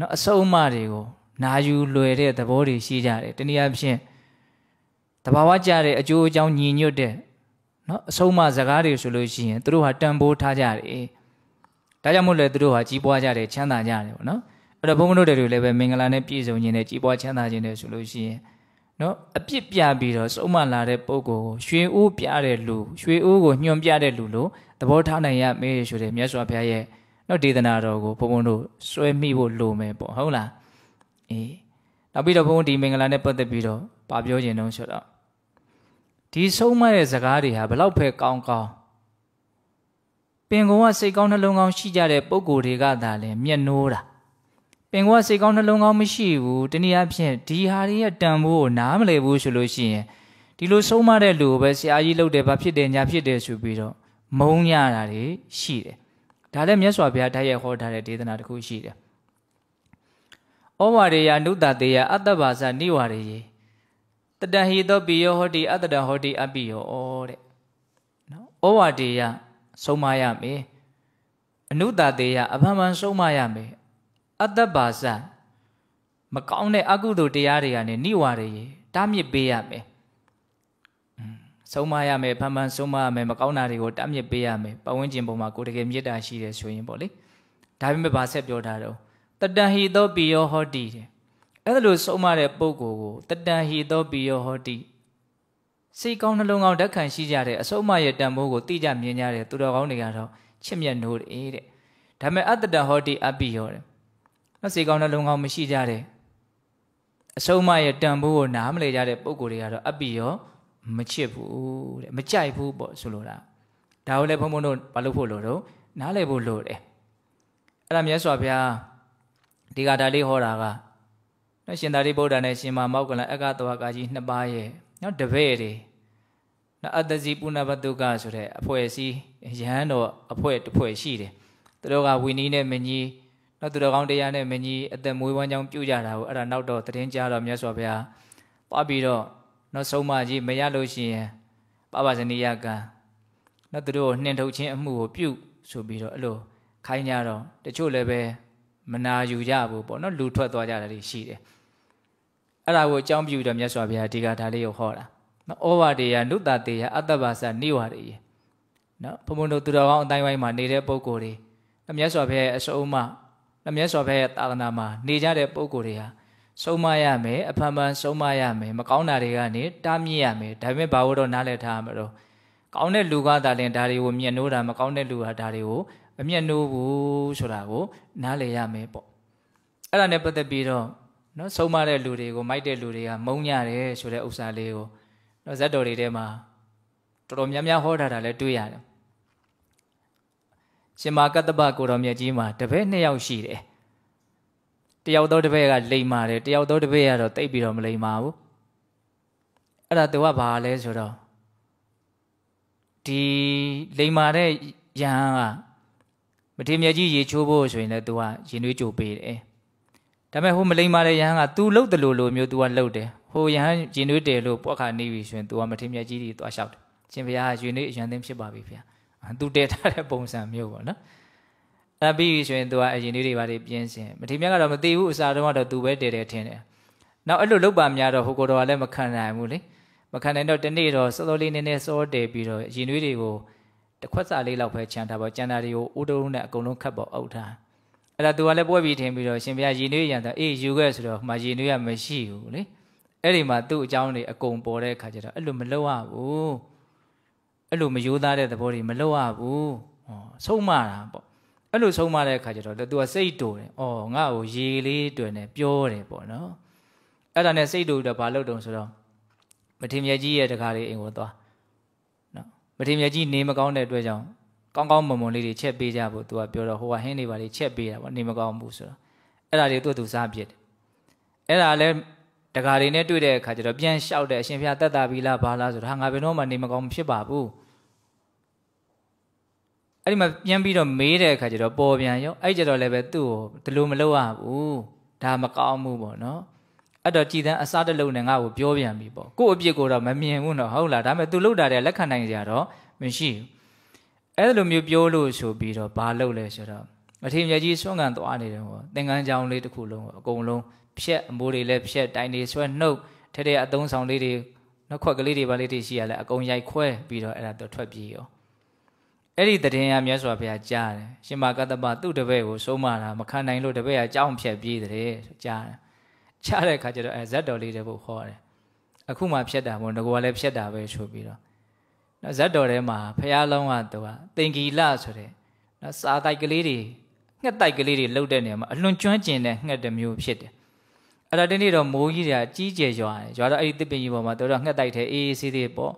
နော်အဆုံးအမတွေကိုနာယူလွယ်တဲ့သဘောတွေရှိကြတယ်။တနည်းအားဖြင့်တဘာဝကြတဲ့အကျိုးအကြောင်းညီညွတ်တဲ့နော်အဆုံးမစကားတွေဆိုလို့ရှိရင်သူတို့ဟာတန်ဖိုးထားကြတယ်ဒါကြောင့်မို့လဲသူတို့ဟာကြီးပွားကြတယ်ချမ်းသာကြတယ်ပေါ့နော်အဲ့တော့ဘုန်းဘုန်းတို့တွေလည်းပဲမင်္ဂလာနဲ့ပြည့်စုံခြင်းနဲ့ကြီးပွားချမ်းသာခြင်းနဲ့ဆိုလို့ရှိရင်နော်အပြစ်ပြပြီးတော့စုံမလာတဲ့ပုံကိုရွှေအိုးပြတဲ့လူရွှေအိုးကိုညွန်ပြတဲ့လူလို့သဘောထားနိုင်ရမေးဆိုတဲ့မြတ်စွာဘုရားရဲ့နော်ဒေသနာတော်ကိုဘုံဘုံတို့စွဲမိဖို့လိုမယ်ပေါ့ဟုတ်လားအေးနောက်ပြီးတော့ဘုံဘုံဒီမင်္ဂလာနဲ့ပတ်သက်ပြီးတော့ဗာပြောခြင်းတော့ဆိုတော့ဒီဆုံးမတဲ့ဇကားတွေဟာဘလောက်ပဲကောင်းကောင်းပင်ကောကစိတ်ကောင်းနှလုံးကောင်းရှိကြတဲ့ပုံကိုယ်တွေကသာလဲမျက်နှိုးတာ ပင်ကောကစိတ်ကောင်းနှလုံးကောင်းမရှိဘူးတနည်းအားဖြင့်ဒီဟာတွေရဲ့တန်ဖိုးကိုနားမလည်ဘူးဆိုလို့ရှိရင်ဒီလိုဆုံးမတဲ့လူကိုပဲဆရာကြီးလှုပ်တယ်ဘာဖြစ်တယ်ညာဖြစ်တယ်ဆိုပြီးတော့မုံရတာတွေရှိတယ်ဒါလည်းမြတ်စွာဘုရားတရားဟောထားတဲ့ဒေသနာတစ်ခုရှိတယ်ဩဝါရေယနုတတေယအတ္တဘာဇနိဝါရေယတတဟိသောပိယောဟောတိအတတဟောတိအပိယောတဲ့နော်ဩဝါဒေယဆုံးမရမယ်အနုတတေယအဖန်ဖန်ဆုံးမရမယ်အတ္တပါဇမကောင်းတဲ့အကုသိုလ်တရားတွေကနေနိဝရရေတားမြစ်ပေးရမယ်ဆုံးမရမယ်ဖန်ဖန်ဆုံးမရမယ်မကောင်းတာတွေကိုတားမြစ်ပေးရမယ်ပဝန်းကျင်ပုံမှာကိုတကယ်မေတ္တာရှိတယ်ဆိုရင်ပေါ့လေဒါပေမဲ့ဗာဆက်ပြောတာတော့တတဟိသောပိယောဟောတိတဲ့အဲ့ဒါလို့ဆုံးမတဲ့ပုဂ္ဂိုလ်ကိုတတန်ဟီသောပိယောဟောတိစိတ်ကောင်းနှလုံးကောင်းဓာတ်ခံရှိကြတဲ့အဆုံးမရဲ့တန်ဖိုးကိုသိကြမြင်ကြတဲ့သူတော်ကောင်းတွေကတော့ချစ်မြတ်နိုးတယ်တဲ့ဒါမဲ့အတ္တတဟောတိအပိယောတဲ့နော်စိတ်ကောင်းနှလုံးကောင်းမရှိကြတဲ့အဆုံးမရဲ့တန်ဖိုးကိုနားမလည်ကြတဲ့ပုဂ္ဂိုလ်တွေကတော့အပိယောမချစ်ဘူးတဲ့မကြိုက်ဘူးပေါ့ဆိုလိုတာဒါကိုလည်းဘုံဘုံတို့မလုပ်ဖို့လို့တော့နားလည်ဖို့လို့တယ်အဲ့ဒါမြတ်စွာဘုရားဒီကဒါလေးဟောတာကနော်ရှင်သာရိပုတ္တရာနဲ့ရှင်မမောက္ကလအက္ခတဝကာကြီးနှစ်ပါးရဲ့နော်တပည့်တွေနော်အတ္တဇိပုဏ္ဏဘတုကဆိုတဲ့အဖွဲ့အစည်းရဟန်းတော်အဖွဲ့တစ်ဖွဲ့ရှိတယ်သူတို့ကဝီနီးနဲ့မကြီးနော်သူတော်ကောင်းတရားနဲ့မကြီးအသက်မွေးဝမ်းကြောင်းပြုကြတာကိုအဲ့ဒါနောက်တော့သတင်းကြားတော့မြတ်စွာဘုရားသွားပြီးတော့နော်ဆုံးမကြီးမရလို့ရှိရင်ပပဇနီယကံနော်သူတို့နှင်ထုတ်ခြင်းအမှုကိုပြုဆိုပြီးတော့အဲ့လိုခိုင်းကြတော့တချို့လည်းပဲမနာယူကြဘူးပေါ့နော်လူထွက်သွားကြတာတွေရှိတယ်အဲ့ဒါကိုအကြောင်းပြုတော့မြတ်စွာဘုရားဒီကဒါလေးကိုဟောတာနော်ဩဝါဒေယနုတတေယအတ္တပါစနိဝါဒေယနော်ဘုံဘုံတို့သူတော်ကောင်းအတိုင်းဝိုင်းမှာနေတဲ့ပုံကိုယ်တွေအမျက်စွာဘုရားရဲ့အစုံမအမျက်စွာဘုရားရဲ့သာသနာမှာနေကြတဲ့ပုံကိုယ်တွေဟာဆုံးမရမယ်အဖန်ဖန်ဆုံးမရမယ်မကောင်းတာတွေကနေတားမြစ်ရမယ်ဒါပေမဲ့ဘာလို့တော့နားလည်ထားမှာတော့ကောင်းတဲ့လူကသာလင်ဒါတွေကိုမျက်နှိုးတာမကောင်းတဲ့လူကဒါတွေကိုအမျက်နှိုးဘူးဆိုတာကိုနားလည်ရမယ်ပေါ့အဲ့ဒါနဲ့ပတ်သက်ပြီးတော့နော်ဆုံးမတဲ့လူတွေကိုမိုက်တဲ့လူတွေကမုန်းကြတယ်ဆိုတဲ့ဥစ္စာလေးကိုနော်ဇတ်တော်တွေထဲမှာတော်တော်များများဟောထားတာလည်းတွေ့ရတယ်ရှင်မာကတ္တပကိုတော်မြတ်ကြီးမှာတပည့်နှစ်ယောက်ရှိတယ်တယောက်သောတပည့်ကလိမ်မာတယ်တယောက်သောတပည့်ကတော့တိတ်ပြီးတော့မလိမ်မာဘူးအဲ့ဒါသူကဘာလဲဆိုတော့ဒီလိမ်မာတဲ့ယဟန်ကမထေမြတ်ကြီးရေချိုးဖို့ဆိုရင်လည်းသူကရင်နှွေးကြိုပေးတယ်ဒါပေမဲ့ဟိုမလိမ္မာတဲ့ယဟန်က तू လှုပ်တယ်လို့လိုမျိုး तू ကလှုပ်တယ်ဟိုယဟန်ဂျင်နွေးတယ်လို့ပွက်ခါနေပြီဆိုရင် तू ကမထေမြတ်ကြီးကြီးသွားလျှောက်တယ်ရှင်ဘုရားကဂျင်နွေးအရန်သိမ်းဖြစ်ပါပြီဖေ။ तू တည်ထားတဲ့ပုံစံမျိုးပေါ့နော်။အဲ့ပြီးပြီဆိုရင် तू ကအရင်လေးတွေပါတွေပြင်းစင်မထေမြတ်ကတော့မသိဘူးအစားတုန်းကတော့ तू ပဲတည်တယ်ထင်တယ်။နောက်အဲ့လိုလှုပ်ပါများတော့ဟိုကိုတော်ကလည်းမခံနိုင်ဘူးလေ။မခံနိုင်တော့တနေ့တော့စောစောလေးနည်းနည်းစောတည်ပြီးတော့ရင်နွေးတွေကိုတစ်ခွက်စာလေးလောက်ပဲခြံထားပေါ့။ကြံတာတွေကိုဥတုံးနဲ့အကုန်လုံးခတ်ပေါ့အုပ်ထား။အဲ့ဒါသူကလည်းပွဲပြီးထင်ပြီးတော့ရှင်ဘုရားရည်နှွေးရံတာအေးယူခဲ့ဆိုတော့မှရည်နှွေးရမရှိဘူးလေအဲ့ဒီမှာသူ့အကြောင်းတွေအကုန်ပေါ်တဲ့အခါကျတော့အဲ့လိုမလုပ်ရဘူးအဲ့လိုမယိုးသားတဲ့သဘောတွေမလုပ်ရဘူးဟောဆုံးမတာပေါ့အဲ့လိုဆုံးမတဲ့အခါကျတော့သူကစိတ်တူတယ်အော်ငါ့ကိုရေလေးတွင်တယ်ပြောတယ်ပေါ့နော်အဲ့ဒါနဲ့စိတ်တူတော့ဘာလုပ်တုံဆိုတော့မထေမြတ်ကြီးရဲ့တခါလေးအိမ်ကိုသွားနော်မထေမြတ်ကြီးနေမကောင်းတဲ့အတွက်ကြောင့်ကောင်းကောင်းမွန်မွန်လေးတွေချက်ပေးကြဖို့သူကပြောတော့ဟိုကဟင်းတွေပါလေးချက်ပေးတာပေါ့နေမကောင်းဘူးဆိုတော့အဲ့ဒါတွေသူ့သူစားပြစ်တယ်အဲ့ဒါလည်းတကာတွေနဲ့တွေ့တဲ့အခါကျတော့ပြန်လျှောက်တယ်အရှင်ဖျားတက်တာပြီလားဘာလားဆိုတော့ဟာငါဘယ်တော့မှနေမကောင်းမဖြစ်ပါဘူးအဲ့ဒီမှာပြန်ပြီးတော့မေးတဲ့အခါကျတော့ပေါ်ပြန်ရောအဲ့ကျတော့လည်းပဲသူ့ကိုဒီလိုမလုပ်ရဘူးဒါမကောင်းဘူးပေါ့နော်အဲ့တော့ကြည်တန်းအစားတလုံးနဲ့ငါ့ကိုပြောပြန်ပြီပေါ့ကို့အပြစ်ကိုတော့မမြင်ဘူးနော်ဟုတ်လားဒါပေမဲ့ तू လောက်တာတဲ့လက်ခံနိုင်ကြတော့မရှိဘူးအဲ့လိုမျိုးပြောလို့ဆိုပြီးတော့ဘာလုပ်လဲဆိုတော့အထင်မြကြီးဆွမ်းကန်သွားနေတယ်ဟောသင်္ကန်းချောင်းလေးတစ်ခုလုံးအကုန်လုံးဖြက်အမိုးတွေလည်းဖြက်တိုင်တွေဆွဲနှုတ်ထဲထဲအသုံးဆောင်လေးတွေနှုတ်ခွက်ကလေးတွေဘာလေးတွေရှိရလဲအကုန်ရိုက်ခွဲပြီးတော့အဲ့ဒါတော့ထွက်ပြေးရောအဲ့ဒီတည်ရင်ရမြတ်စွာဘုရားကြားတယ်ရှင်မကတ္တပသူ့တပည့်ကိုဆုံးမတာမခံနိုင်လို့တပည့်ကကြောင်းဖြက်ပြေးတယ်ကြားတယ်ကြားတဲ့အခါကျတော့အဲဇက်တော်လေးတဲ့ဖို့ဟောတယ်အခုမှဖြက်တာပေါ့ငါကလည်းဖြက်တာပဲဆိုပြီးတော့နော်ဇတ်တော်ထဲမှာဖះလုံးကသူကတင်ကီလဆိုတဲ့နော်စာတိုက်ကလေးတွေငှက်တိုက်ကလေးတွေလှုပ်တဲ့နေရာမှာအလွန်ကျွမ်းကျင်တဲ့ငှက်တစ်မျိုးဖြစ်တယ်အဲ့ဒါတနေ့တော့မိုးကြီးတွေကကြီးကျယ်ရွာတယ်ရွာတော့အဲ့ဒီတစ်ပင်ကြီးပေါ်မှာသူတို့ငှက်တိုက်ထဲအေးအေးဆေးဆေးပေါ့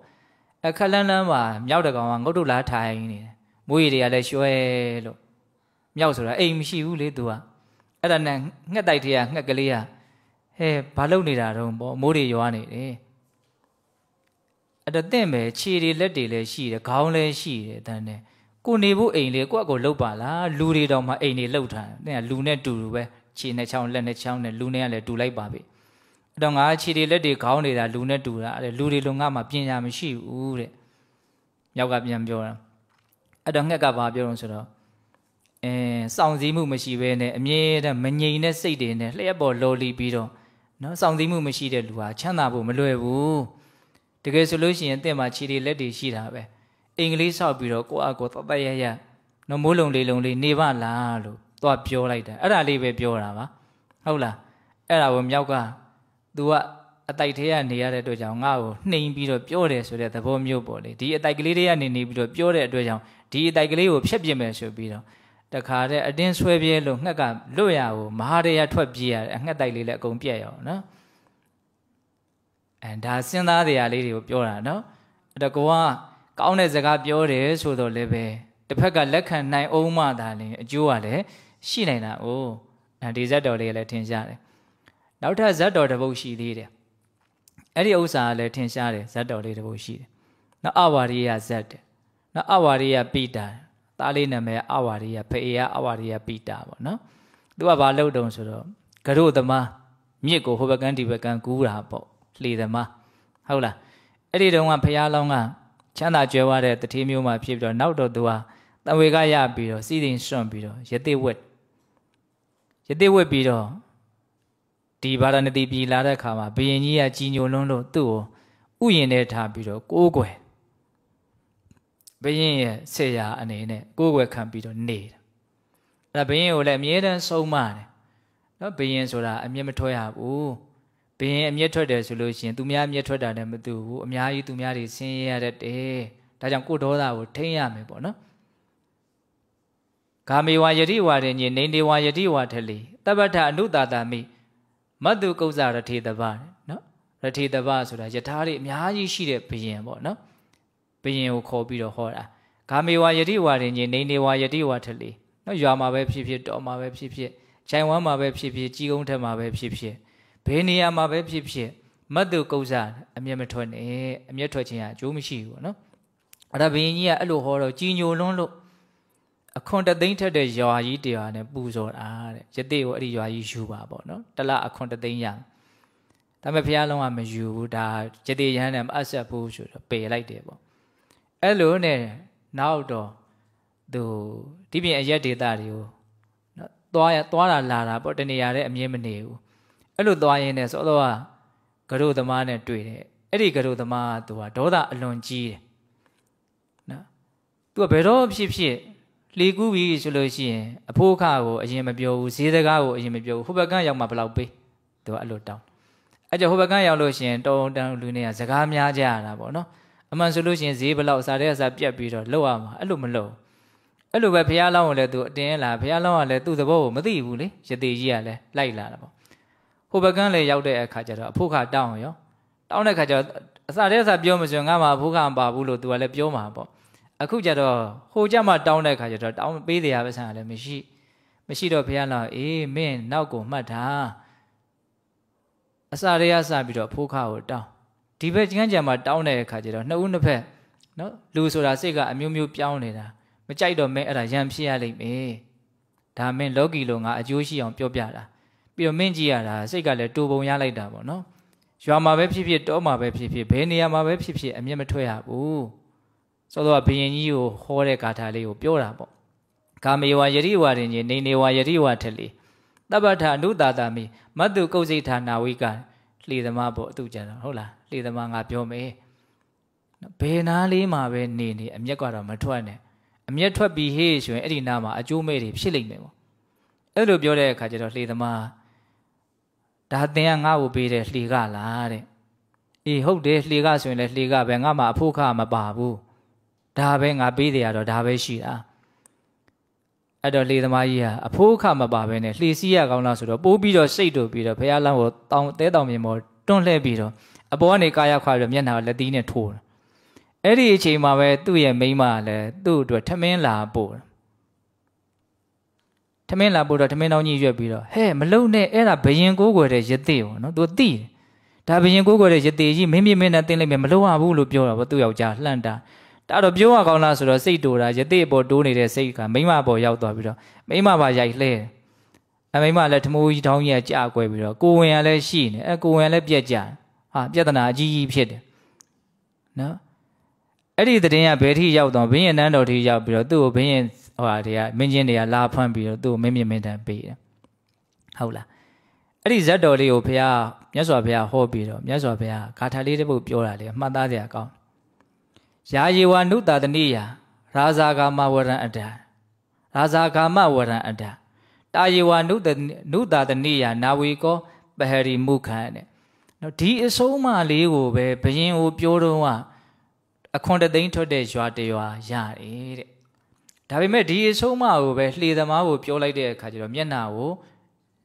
အခက်လန်းလန်းမှာမြောက်တကောင်ကငုတ်တုလားထိုင်နေတယ်မိုးရီတွေကလည်းရွှဲလို့မြောက်ဆိုတာအိမ်မရှိဘူးလေသူကအဲ့ဒါနဲ့ငှက်တိုက်ထဲကငှက်ကလေးကဟဲဘာလုပ်နေတာတုံးပေါ့မိုးတွေရွာနေတယ်အဲ့တော့တင့်ပဲခြေတွေလက်တွေလည်းရှိတယ်ခေါင်းလည်းရှိတယ်တန်းတယ်ကိုနေဖို့အိမ်လေကိုယ့်အကိုလှုပ်ပါလားလူတွေတောင်မှအိမ်တွေလှုပ်ထားတယ်တင့်ကလူနဲ့တူတူပဲခြေနဲ့ချောင်းလက်နဲ့ချောင်းနဲ့လူနဲ့ကလည်းတူလိုက်ပါပြီအဲ့တော့ငါခြေတွေလက်တွေခေါင်းတွေဒါလူနဲ့တူတာအဲ့လူတွေလုံငါမှပညာမရှိဘူးတဲ့ယောက်ကပြန်ပြောတာအဲ့တော့ငှက်ကဘာပြောတော့ဆိုတော့အဲစောင့်စည်းမှုမရှိဘဲနဲ့အမြဲတမ်းမငြိမ်တဲ့စိတ်တွေနဲ့လျှက်ပေါ်လော်လီပြီးတော့နော်စောင့်စည်းမှုမရှိတဲ့လူဟာချမ်းသာဖို့မလွယ်ဘူးတကယ်ဆိုလို့ရှိရင်တင့်မှာခြေတွေလက်တွေရှိတာပဲအင်္ဂလိပ်ဆောက်ပြီးတော့ကိုယ့်အကိုတတရရနမိုးလုံးလေးလုံးလေးနေပါလားလို့သွားပြောလိုက်တာအဲ့ဒါလေးပဲပြောတာပါဟုတ်လားအဲ့ဒါကိုမြောက်က तू ကအတိုက်ထဲကနေရတဲ့အတွက်ကြောင့်ငါ့ကိုနှိမ်ပြီးတော့ပြောတယ်ဆိုတဲ့သဘောမျိုးပေါ့လေဒီအတိုက်ကလေးတွေကနေနေပြီးတော့ပြောတဲ့အတွက်ကြောင့်ဒီအတိုက်ကလေးကိုဖျက်ပြစ်မယ်ဆိုပြီးတော့တခါတဲ့အတင်းဆွဲပြဲလို့ငှက်ကလွတ်ရအောင်မဟာရရထွက်ပြေးရတယ်အငှက်တိုက်လေးလည်းအကုန်ပြက်ရောနော်အဲဒါစဉ်းစားတရားလေးတွေကိုပြောတာနော်အဲ့တော့ကိုကကောင်းတဲ့စကားပြောတယ်ဆိုတော့လည်းပဲတစ်ဖက်ကလက်ခံနိုင်အောင်မှသာလေအကျိုးကလည်းရှိနိုင်တာ။အိုးအဲဒီဇက်တော်လေးကလည်းထင်ရှားတယ်။နောက်ထပ်ဇက်တော်တစ်ပုဒ်ရှိသေးတယ်။အဲ့ဒီဥစ္စာကလည်းထင်ရှားတယ်ဇက်တော်လေးတစ်ပုဒ်ရှိတယ်။နောက်အဝါရိယဇက်တယ်။နောက်အဝါရိယပိတာတားလေးနာမည်အဝါရိယဖေအေယအဝါရိယပိတာပေါ့နော်။သူကဘာလုပ်တုံဆိုတော့ဂရုသမားမြစ်ကိုဟိုဘက်ကန်းဒီဘက်ကန်းကူးတာပေါ့။လှေသမားဟုတ်လားအဲ့ဒီတုန်းကဘုရားလောင်းကချမ်းသာကြွယ်ဝတဲ့တတိမျိုးမှာဖြစ်ပြီးတော့နောက်တော့သူဟာတဝေကရပြီးတော့စီစဉ်ရွှန့်ပြီးတော့ယသိဝက်ယသိဝက်ပြီးတော့ဒီဗာရာဏသီပြည်လာတဲ့အခါမှာဘုရင်ကြီးကကြီးညိုလွန်းလို့သူ့ကိုဥယျင်ထဲထားပြီးတော့ကိုးကွယ်ဘုရင်ရဲ့ဆေရာအနေနဲ့ကိုးကွယ်ခံပြီးတော့နေတာအဲ့ဒါဘုရင်ကိုလည်းအမြဲတမ်းဆုံးမတယ်နော်ဘုရင်ဆိုတာအမြဲမထွက်ရဘူးဘင်းအမျက်ထွက်တယ်ဆိုလို့ရှိရင်သူများအမျက်ထွက်တာလည်းမတူဘူးအများကြီးသူများတွေဆင်းရဲရတတ်တယ်ဒါကြောင့်ကိုဒေါသကိုထိမ့်ရမယ်ပေါ့နော်ကာမေဝါယတိဝါရင်ညိနေနေဝါယတိဝါထလေတပ္ပထအနုတာတာမိမတုကုဇရထေတပနော်ရထေတပဆိုတာယထာတွေအများကြီးရှိတဲ့ဘယင်ပေါ့နော်ဘယင်ကိုခေါ်ပြီးတော့ဟောတာကာမေဝါယတိဝါရင်ညိနေနေဝါယတိဝါထလေနော်ရွာမှာပဲဖြစ်ဖြစ်တော်မှာပဲဖြစ်ဖြစ်ခြိုင်ဝမ်းမှာပဲဖြစ်ဖြစ်ကြီးကုန်းထက်မှာပဲဖြစ်ဖြစ်ဘယ်နေရာမှာပဲဖြစ်ဖြစ်မတ်သူကုစားအမျက်မထွက်နဲ့အမျက်ထွက်ခြင်းကအကျိုးမရှိဘူးပေါ့နော်အဲ့ဒါဘရင်ကြီးကအဲ့လိုဟောတော့ကြီးညိုလွန်းလို့အခွန်တသိန်းထက်တဲ့ရွာကြီးတရားနဲ့ပူဇော်တာတဲ့ယတိကိုအဲ့ဒီရွာကြီးယူပါပေါ့နော်တလအခွန်တသိန်းရဒါပေမဲ့ဘုရားလုံးကမယူဘူးဒါယတိရဟန်းနဲ့မအဆက်ဘူးဆိုတော့ပယ်လိုက်တယ်ပေါ့အဲ့လိုနဲ့နောက်တော့သူဒီပြင်အရက်ဒေတာတွေကိုနော်သွားရသွားတာလာတာပေါ့တနေရာတဲ့အမြင်မနေဘူးအဲ့လိုသွားရင်းနဲ့စောတော့ကဂရုသမားနဲ့တွေ့တယ်အဲ့ဒီဂရုသမားကသူကဒေါသအလွန်ကြီးတယ်နော်သူကဘယ်တော့ဖြစ်ဖြစ်လေကူးပြီဆိုလို့ရှိရင်အဖိုးခါကိုအရင်မပြောဘူးဈေးစကားကိုအရင်မပြောဘူးဟိုဘက်ကရောက်မှဘလောက်ပေးသူကအဲ့လိုတောင်းအဲ့ကြဟိုဘက်ကရောက်လို့ရှိရင်တုံတန်လူနေကစကားများကြရတာပေါ့နော်အမှန်ဆိုလို့ရှိရင်ဈေးဘလောက်အစားတဲ့အစားပြက်ပြီးတော့လောက်ရမှာအဲ့လိုမလုပ်အဲ့လိုပဲဘုရားလောင်းကိုလည်းသူအတင်းလာဘုရားလောင်းကလည်းသူ့သဘောကိုမသိဘူးလေရသေးကြီးကလည်းလိုက်လာတာပေါ့ဟိုဘကန်းလေရောက်တဲ့အခါကျတော့အဖို့ခတောင်းရောတောင်းတဲ့ခါကျတော့အစတည်းအစပြောမစွန်ငါမှအဖို့ခမပါဘူးလို့သူကလည်းပြောမှာပေါ့အခုကျတော့ဟိုကြမှာတောင်းတဲ့ခါကျတော့တောင်းပေးတရားပဲဆန်ရလည်းမရှိမရှိတော့ဘုရားလာအေးမင်းနောက်ကိုမှတ်တာအစတည်းအစပြီးတော့အဖို့ခကိုတောင်းဒီဘက်ကျန်းကြံမှာတောင်းတဲ့အခါကျတော့နှစ်ဦးနှစ်ဖက်နော်လူဆိုတာစိတ်ကအမျိုးမျိုးပြောင်းနေတာမကြိုက်တော့မင်းအဲ့ဒါရံဖြစ်ရလိမ့်မယ်ဒါမင်းလောကီလိုငါအကျိုးရှိအောင်ပြောပြတာပြီးတော့မင်းကြည့်ရတာစိတ်ကလည်းတူပုံရလိုက်တာပေါ့နော်ရွာမှာပဲဖြစ်ဖြစ်တောမှာပဲဖြစ်ဖြစ်ဘယ်နေရာမှာပဲဖြစ်ဖြစ်အမျက်မထွက်ရဘူးဆိုတော့ဘယင်ကြီးကိုဟောတဲ့ဂါထာလေးကိုပြောတာပေါ့ကာမေဝါယရိဝါရင်ကြီးနေနေဝါယရိဝါထက်လေတပ္ပထအနုတာတာမိမတုကုစိဌာနာဝိကလေသမားပေါ့အတူကြတာဟုတ်လားလေသမားငါပြောမယ်ဘယ်နာလေးမှာပဲနေနေအမျက်ကတော့မထွက်နဲ့အမျက်ထွက်ပြီးဟေးဆိုရင်အဲ့ဒီနာမှာအကျိုးမဲ့တွေဖြစ်လိမ့်မယ်ပေါ့အဲ့လိုပြောတဲ့အခါကျတော့လေသမားဒါသင်ကငါ့ကိုပေးတဲ့လှေကလားတဲ့အေးဟုတ်တယ်လှေကဆိုရင်လည်းလှေကပဲငါမှအဖို့ခမပါဘူးဒါပဲငါပေးတယ်ရတော့ဒါပဲရှိတာအဲ့တော့လှေသမားကြီးဟာအဖိုးခမပါပဲနဲ့လှေစီးရကောင်းလားဆိုတော့ပိုးပြီးတော့စိတ်တူပြီးတော့ဖះလမ်းကိုတောင်တဲတောင်ပြင်ပေါ်တွန့်လှည့်ပြီးတော့အပေါ်ကနေကာရခွာပြီးတော့မျက်နှာကိုလက်သီးနဲ့ထိုးတယ်အဲ့ဒီအချိန်မှာပဲသူ့ရဲ့မိန်းမကလည်းသူ့အတွက်ထမင်းလာပို့တယ်ထမင်းလာပို့တော့ထမင်းတောင်းကြီးရွက်ပြီးတော့ဟဲ့မလုံနဲ့အဲ့ဒါဘယင်ကိုကိုယ်တဲ့ရသေးပေါ့နော် तू သိတယ်ဒါဘယင်ကိုကိုယ်တဲ့ရသေးကြီးမင်းပြင်းမင်းနဲ့တင်းလိုက်မယ်မလုံရဘူးလို့ပြောတာပေါ့သူ့ယောက်ျားလှန်တာဒါတော့ပြောရကောင်းလားဆိုတော့စိတ်တူတာရသေးအပေါ်တိုးနေတဲ့စိတ်ကမိမအပေါ်ရောက်သွားပြီးတော့မိမပါရိုက်လှဲအမိမလည်းထမိုးကြီးတောင်းကြီးကကြာကွဲပြီးတော့ကိုဝင်ကလည်းရှိနေအဲကိုဝင်ကလည်းပြက်ကြဟာပြဿနာအကြီးကြီးဖြစ်တယ်နော်အဲ့ဒီတည်င်းကဘယ်ထိရောက်တော့ဘင်းရင်နန်းတော်ထိရောက်ပြီးတော့သူ့ကိုဘင်းရင်ဟိုဟာတွေကမင်းချင်းတွေကလာဖွန့်ပြီးတော့သူ့ကိုမင်းမြင့်မင်းထန်ပေးတယ်ဟုတ်လားအဲ့ဒီဇတ်တော်လေးကိုဘုရားမြတ်စွာဘုရားဟောပြီးတော့မြတ်စွာဘုရားဂါထာလေးတစ်ပုဒ်ပြောတာလေးအမှတ်သားစရာကောင်းယာယေဝနုတာတနိယရာဇာကာမဝရံအတ္တရာဇာကာမဝရံအတ္တတာယေဝနုတနုတာတနိယနာဝေကောပဟရီမုခံတဲ့နော်ဒီအဆုံးအမလေးကိုပဲဘယင်ကိုပြောတော့အခွန်တသိန်းထွက်တဲ့ရွာတရွာရတယ်တဲ့ဒါပေမဲ့ဒီအဆုံးမကိုပဲလှေသမားကိုပြောလိုက်တဲ့အခါကျတော့မျက်နှာကို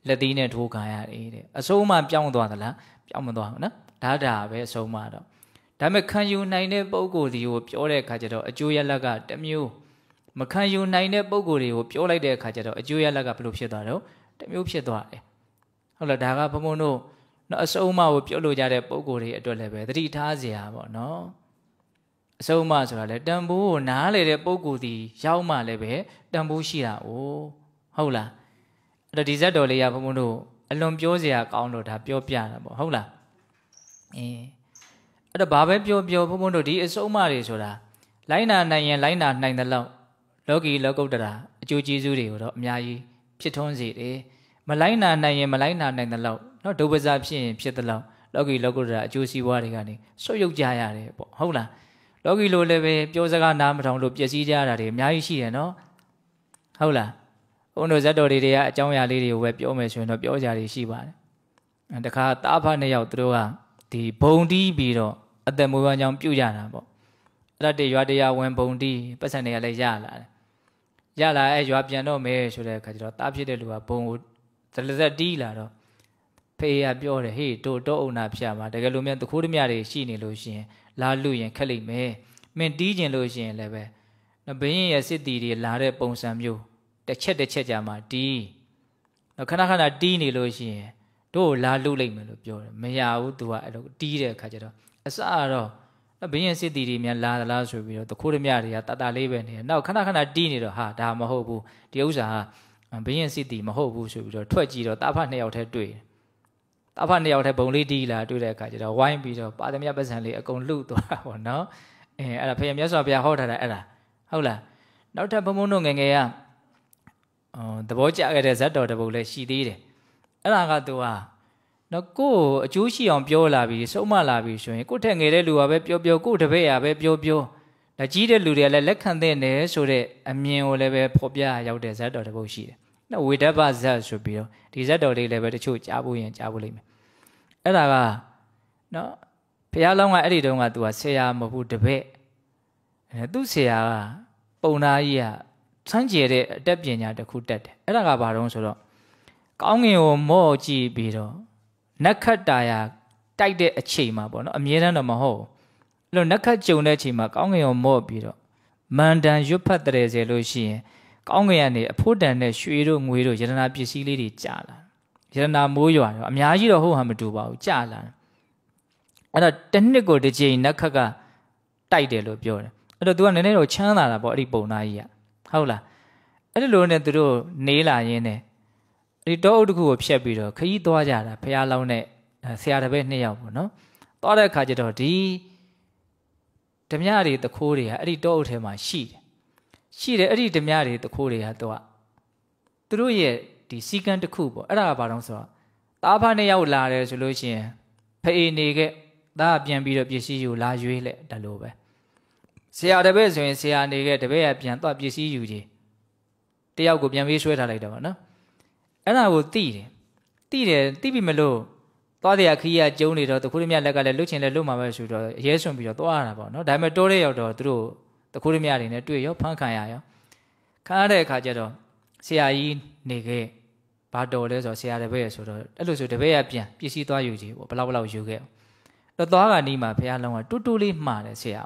လက်သေးနဲ့ထိုးခံရတယ်တဲ့အဆုံးမပြောင်းသွားသလားပြောင်းမသွားဘူးနော်ဒါဒါပဲအဆုံးမတော့ဒါပေမဲ့ခံယူနိုင်တဲ့ပုံကိုယ်စီကိုပြောတဲ့အခါကျတော့အကျိုးရလက်ကတမျိုးမခံယူနိုင်တဲ့ပုံကိုယ်တွေကိုပြောလိုက်တဲ့အခါကျတော့အကျိုးရလက်ကဘယ်လိုဖြစ်သွားတော့တမျိုးဖြစ်သွားတယ်ဟုတ်လားဒါကဘုံဘုံတို့နော်အဆုံးအမကိုပြုတ်လို့ကြတဲ့ပုံကိုယ်တွေအတွက်လည်းပဲသတိထားစရာပေါ့နော်အဆုံးမဆိုတာလေတန်ဖိုးကိုနားလေတဲ့ပုံကိုယ်ဒီရောက်မှလည်းပဲတန်ဖိုးရှိတာ哦ဟုတ်လားအဲ့တော့ဒီဇက်တော်လေးကဘုံဘုံတို့အလွန်ပြောစရာကောင်းလို့ဒါပြောပြတာပေါ့ဟုတ်လားအင်းအဲ့တော့ဘာပဲပြောပြောဘုံဘုံတို့ဒီအဆုံးမတွေဆိုတာလိုင်းနာနိုင်ရင်လိုင်းနာနိုင်တဲ့လောက်လောကီလောကုတ္တရာအကျိုးကျေးဇူးတွေကိုတော့အများကြီးဖြစ်ထွန်းစေတယ်မလိုင်းနာနိုင်ရင်မလိုင်းနာနိုင်တဲ့လောက်နော်ဒုပ္ပဇာဖြစ်ရင်ဖြစ်တဲ့လောက်လောကီလောကုတ္တရာအကျိုးစီးပွားတွေကနေဆွတ်ယုတ်ကြရတယ်ပေါ့ဟုတ်လားလောကီလိုလည်းပဲပြောစကားနားမထောင်လို့ပျက်စီးကြရတာတွေအများကြီးရှိတယ်နော်ဟုတ်လားဘုန်းတော်ဇတ်တော်တွေတွေကအကြောင်းအရာလေးတွေကိုပဲပြောမယ်ဆိုရင်တော့ပြောကြတွေရှိပါတယ်တခါတားဖနှစ်ယောက်သူတို့ကဒီဘုံတီးပြီးတော့အသက်မွေးဝမ်းကြောင်းပြုတ်ကြတာပေါ့အဲ့ဒါတရွာတရားဝင်ဘုံတီးပတ်စံတွေကလည်းရလာတယ်ရလာအဲရွာပြန်တော့မယ်ဆိုတဲ့အခါကျတော့တားဖြစ်တဲ့လူကဘုံကိုဇလဇက်တီးလာတော့ဖေးရပြောတယ်ဟေးတို့တော့အုံနာဖျားမှာတကယ်လို့မြန်တခိုးဓမြတွေရှိနေလို့ရှိရင်လာလူရင်ခက်လိမ့်မယ်မင်းတီးကျင်လို့ရှိရင်လည်းပဲနော်ဘင်းရင်ရဲ့စစ်တီတွေလာတဲ့ပုံစံမျိုးတစ်ချက်တစ်ချက်ကြာမှတီးနော်ခဏခဏတီးနေလို့ရှိရင်တို့လာလူလိမ့်မယ်လို့ပြောတယ်မရဘူး तू ကအဲ့လိုတီးတဲ့အခါကျတော့အစတော့ဘင်းရင်စစ်တီတွေမြန်လာသလားဆိုပြီးတော့တခိုးဓမြတွေကတတလေးပဲနေတယ်နောက်ခဏခဏတီးနေတော့ဟာဒါမဟုတ်ဘူးဒီဥစ္စာဟာဘင်းရင်စစ်တီမဟုတ်ဘူးဆိုပြီးတော့ထွက်ကြည့်တော့တာဖတ်နှစ်ယောက်တည်းတွေ့တယ်တာဖနှစ်ယောက်တည်းဘုံလေးတီးလာတွေ့တဲ့အခါကျတော့ဝိုင်းပြီးတော့ပါသမယပဇံလေးအကုန်လှုပ်သွားတာပေါ့နော်အဲအဲ့ဒါဖေမြတ်စွာဘုရားဟောထားတာအဲ့ဒါဟုတ်လားနောက်ထပ်ဘုံဘုံတို့ငငယ်ကအော်သဘောကျခဲ့တဲ့ဇတ်တော်တစ်ပုဒ်လည်းရှိသေးတယ်အဲ့ဒါကသူဟာနော်ကို့အကျိုးရှိအောင်ပြောလာပြီးဆုံးမလာပြီးဆိုရင်ကို့ထက်ငယ်တဲ့လူကပဲပြောပြောကို့တပည့်ကပဲပြောပြောဒါကြီးတဲ့လူတွေကလည်းလက်ခံတဲ့နယ်ဆိုတဲ့အမြင်ကိုလည်းပဲဖော်ပြရောက်တဲ့ဇတ်တော်တစ်ပုဒ်ရှိတယ်ဝေဒပဇတ်ဆိုပြီးတော့ဒီဇတ်တော်လေးလည်းပဲတချို့ကြားဖို့ရင်ကြားဖို့လိမ့်မယ်အဲ့ဒါကနော်ဘုရားလောင်းကအဲ့ဒီတုန်းကသူကဆရာမဟုတ်တပည့်အဲသူဆရာကပုံသားကြီးကစမ်းကြဲတဲ့အတတ်ပညာတစ်ခုတတ်တယ်အဲ့ဒါကဘာတုံးဆိုတော့ကောင်းငင်ကိုမော့ကြည့်ပြီးတော့နက်ခတ်တာယာတိုက်တဲ့အချိန်မှာပေါ့နော်အမြဲတမ်းတော့မဟုတ်ဘူးအဲ့လိုနက်ခတ်ကြုံတဲ့အချိန်မှာကောင်းငင်ကိုမော့ပြီးတော့မန္တန်ရွတ်ဖတ်တဲ့ဆယ်လို့ရှိရင်ကောင်းကင်ကနေအဖို့တန်တဲ့ရွှေတို့ငွေတို့ယတနာပစ္စည်းလေးတွေကြာလာယတနာမိုးရွာရောအများကြီးတော့ဟုတ်ဟန်မတူပါဘူးကြာလာအဲ့တော့တစ်နှစ်ကိုတစ်ချိန်နက်ခတ်ကတိုက်တယ်လို့ပြောတယ်အဲ့တော့ तू ကနည်းနည်းတော့ချမ်းသာတာပေါ့အဲ့ဒီပုံသားကြီးကဟုတ်လားအဲ့ဒီလိုနဲ့သူတို့နေလာရင်းနဲ့အဲ့ဒီတောအုပ်တစ်ခုကိုဖျက်ပြီးတော့ခရီးသွားကြတာဖះလောင်းနဲ့ဆရာတပည့်နှစ်ယောက်ပေါ့နော်သွားတဲ့အခါကျတော့ဒီဓမြတွေတခိုးတွေကအဲ့ဒီတောအုပ်ထဲမှာရှိတယ်ရှိတယ်အဲ့ဒီဓမြတွေတခိုးတွေဟာတော့သူတို့ရဲ့ဒီစီကံတစ်ခုပေါ့အဲ့ဒါကဘာလို့ဆိုတော့တားဖားနဲ့ရောက်လာတယ်ဆိုလို့ရှိရင်ဖအေနေခဲ့ဒါပြန်ပြီးတော့ပစ္စည်းယူလာရွေးလက်ဒါလိုပဲဆရာတပည့်ဆိုရင်ဆရာနေခဲ့တပည့်ကပြန်သွားပစ္စည်းယူကြီးတယောက်ကိုပြန်ပေးဆွဲထားလိုက်တာပေါ့နော်အဲ့ဒါကိုသိတယ်သိတယ်သိပြီမလို့သွားတဲ့အခီးကကျုံနေတော့တခုတည်းမြလက်ကလည်းလွတ်ချင်လဲလွတ်မှာပဲဆိုတော့ရဲစွန်ပြီးတော့သွားရတာပေါ့နော်ဒါပေမဲ့တိုးတဲ့ရောက်တော့သူတို့တခိုးရမြတွေနဲ့တွေ့ရောဖမ်းခံရရောခံရတဲ့အခါကျတော့ဆရာကြီးနေခဲ့ဘာတော်လဲဆိုတော့ဆရာတပည့်ရဆိုတော့အဲ့လိုဆိုတပည့်ရပြန်ပစ္စည်းသွားယူကြည့်ပေါ့ဘလောက်ဘလောက်ယူခဲ့တော့သွားကနီးမှာဘုရားလုံးကတူတူလေးမှားတယ်ဆရာ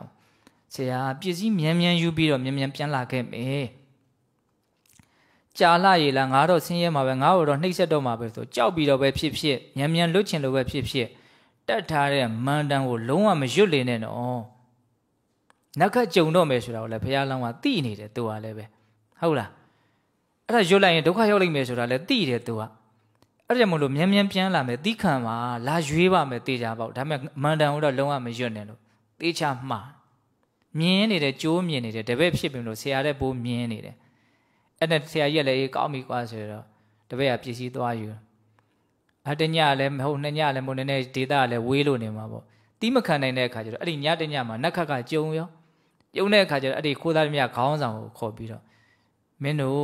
ဆရာပစ္စည်းမြန်မြန်ယူပြီးတော့မြန်မြန်ပြန်လာခဲ့မယ်ကြာလာရေလားငါတော့ဆင်းရဲမှာပဲငါ့ကိုတော့နှိပ်စက်တော့မှာပဲဆိုကြောက်ပြီးတော့ပဲဖြစ်ဖြစ်မြန်မြန်လွတ်ချင်လို့ပဲဖြစ်ဖြစ်တတ်ထားတဲ့မန်တန်ကိုလုံးဝမရွတ်လေနဲ့နော်နောက်ခက်ကြုံတော့မယ်ဆိုတာကိုလည်းဘုရားလောင်းကသိနေတယ်သူကလည်းပဲဟုတ်လားအဲ့ဒါရွတ်လိုက်ရင်ဒုက္ခရောက်လိမ့်မယ်ဆိုတာလည်းသိတယ်သူကအဲ့ဒါမလို့မြန်မြန်ပြန်လာမယ်သီးခံပါလာရွေးပါမယ်တေချာပေါ့ဒါပေမဲ့မန္တန်တော့လုံးဝမရွတ်နဲ့လို့တေချာမှားမြင်နေတဲ့ကြိုးမြင်နေတဲ့တပည့်ဖြစ်ပြီလို့ဆရာတဲ့ဘိုးမြင်နေတယ်အဲ့ဒါဆရာကြီးကလည်းအေးကောင်းပြီကွာဆိုတော့တပည့်ကပစ္စည်းသွားယူအတညလည်းမဟုတ်နှစ်ညလည်းမဟုတ်နည်းနည်းဒေတာလည်းဝေးလို့နေမှာပေါ့တီးမခံနိုင်တဲ့အခါကျတော့အဲ့ဒီညတညမှာနက်ခတ်ကကြုံရောပြုံးတဲ့အခါကျတော့အဲ့ဒီခိုးသားသမီးခေါင်းဆောင်ကိုခေါ်ပြီးတော့မင်းတို့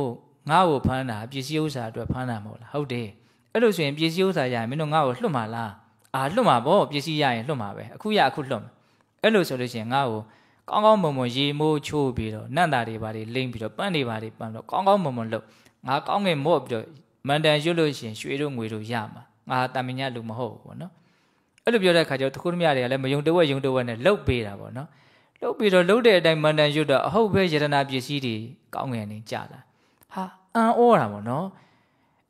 ငါ့ကိုဖမ်းတာပစ္စည်းဥစ္စာအတွက်ဖမ်းတာမဟုတ်လားဟုတ်တယ်အဲ့လိုဆိုရင်ပစ္စည်းဥစ္စာရရင်မင်းတို့ငါ့ကိုလွတ်မှာလားအာလွတ်မှာပေါ့ပစ္စည်းရရင်လွတ်မှာပဲအခုရအခုလွတ်မှာအဲ့လိုဆိုလို့ရှိရင်ငါ့ကိုကောင်းကောင်းမွန်မွန်ရေမိုးချိုးပြီးတော့နန့်တာတွေပါတွေလိမ့်ပြီးတော့ပန့်တွေပါတွေပန့်တော့ကောင်းကောင်းမွန်မွန်လုပ်ငါကောင်းငင်မော့ပြီးတော့မန်တန်ရွတ်လို့ရှိရင်ရွှေတို့ငွေတို့ရမှာငါတာမင်ညလူမဟုတ်ဘူးပေါ့နော်အဲ့လိုပြောတဲ့အခါကျတော့တခုတမရတွေကလည်းမယုံတဝက်ယုံတဝက်နဲ့လှုပ်ပေးတာပေါ့နော်လှုပ်ပြီးတော့လှုပ်တဲ့အတိုင်းမန္တန်ရွတ်တော့အဟုတ်ပဲယတနာပစ္စည်းတွေကောင်းငင်နေကြလာဟာအံ့ဩတာပေါ့နော်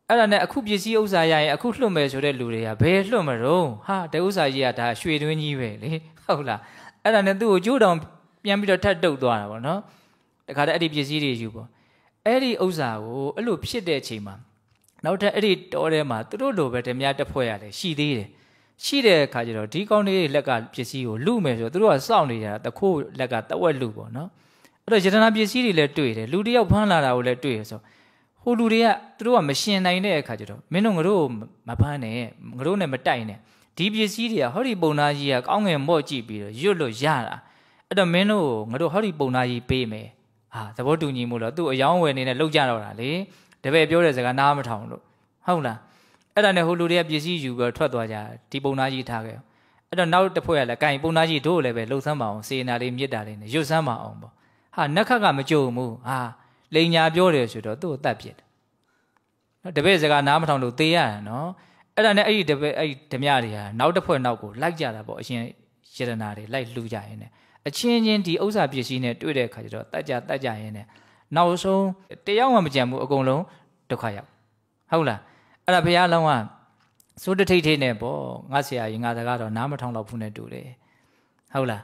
အဲ့ဒါနဲ့အခုပစ္စည်းဥစ္စာရရင်အခုလွတ်မယ်ဆိုတဲ့လူတွေကဘယ်လွတ်မတော့ဟာတဲ့ဥစ္စာကြီးကဒါရွှေတွင်းကြီးပဲလေဟုတ်လားအဲ့ဒါနဲ့သူ့ကိုကြိုးတောင်ပြန်ပြီးတော့ထတ်တုပ်သွားတာပေါ့နော်တခါတည်းအဲ့ဒီပစ္စည်းတွေယူပေါ့အဲ့ဒီဥစ္စာကိုအဲ့လိုဖြစ်တဲ့အချိန်မှာနောက်ထပ်အဲ့ဒီတောထဲမှာသူတို့လိုပဲဓမြတစ်ဖွဲ့ရတယ်ရှိသေးတယ်ရှိတဲ့အခါကျတော့ဒီကောင်းလေးလက်ကပစ္စည်းကိုလူမယ်ဆိုတော့သူတို့ကစောင့်နေကြတာတခိုးလက်ကတဝက်လူပေါ့နော်အဲ့တော့ယတနာပစ္စည်းတွေလည်းတွေ့တယ်လူတယောက်ဖမ်းလာတာကိုလည်းတွေ့ရဆိုဟိုလူတွေကသူတို့ကမရှင်နိုင်တဲ့အခါကျတော့မင်းတို့ငါတို့မဖမ်းနဲ့ငါတို့နဲ့မတိုက်နဲ့ဒီပစ္စည်းတွေကဟောဒီပုံနာကြီးကကောင်းငင်မော့ကြည့်ပြီးတော့ရွတ်လို့ရတာအဲ့တော့မင်းတို့ငါတို့ဟောဒီပုံနာကြီးပေးမယ်ဟာသဘောတူညီမှုလို့သူ့အယောင်းဝယ်နေနဲ့လောက်ကြတော့တာလေတပည့်ပြောတဲ့စကားနားမထောင်လို့ဟုတ်လားအဲ့ဒါနဲ့ဟိုလူတွေကပစ္စည်းယူပြီးထွက်သွားကြဒီပုံသားကြီးထားခဲ့အဲ့တော့နောက်တစ်ဖွဲ့ကလည်းကင်ပုံသားကြီးတို့လည်းပဲလှုပ်ဆန်းပါအောင်စေနာလေးမြစ်တာလေးနဲ့ရွတ်ဆန်းပါအောင်ပေါ့ဟာနက်ခတ်ကမကြုံဘူးဟာလိန်ညာပြောတယ်ဆိုတော့သူ့ကိုတတ်ပြစ်တယ်နော်တပည့်စကားနားမထောင်လို့သေရတယ်နော်အဲ့ဒါနဲ့အဲ့ဒီတပည့်အဲ့ဒီဓမြတွေဟာနောက်တစ်ဖွဲ့နောက်ကိုလိုက်ကြတာပေါ့အရှင်ယရနာတွေလိုက်လှူကြရင်းနဲ့အချင်းချင်းဒီဥစ္စာပစ္စည်းနဲ့တွေ့တဲ့အခါကျတော့တတ်ကြတတ်ကြရင်းနဲ့နောက်ဆုံးတရားမှမကြံဘူးအကုန်လုံးဒုက္ခရောက်ဟုတ်လားအဲ့ဒါဘုရားလုံးကစိုးတထိတ်ထိတ်နဲ့ပေါ့ငါဆရာကြီးငါတကားတော့နားမထောင်တော့ဘူးနဲ့တူတယ်ဟုတ်လား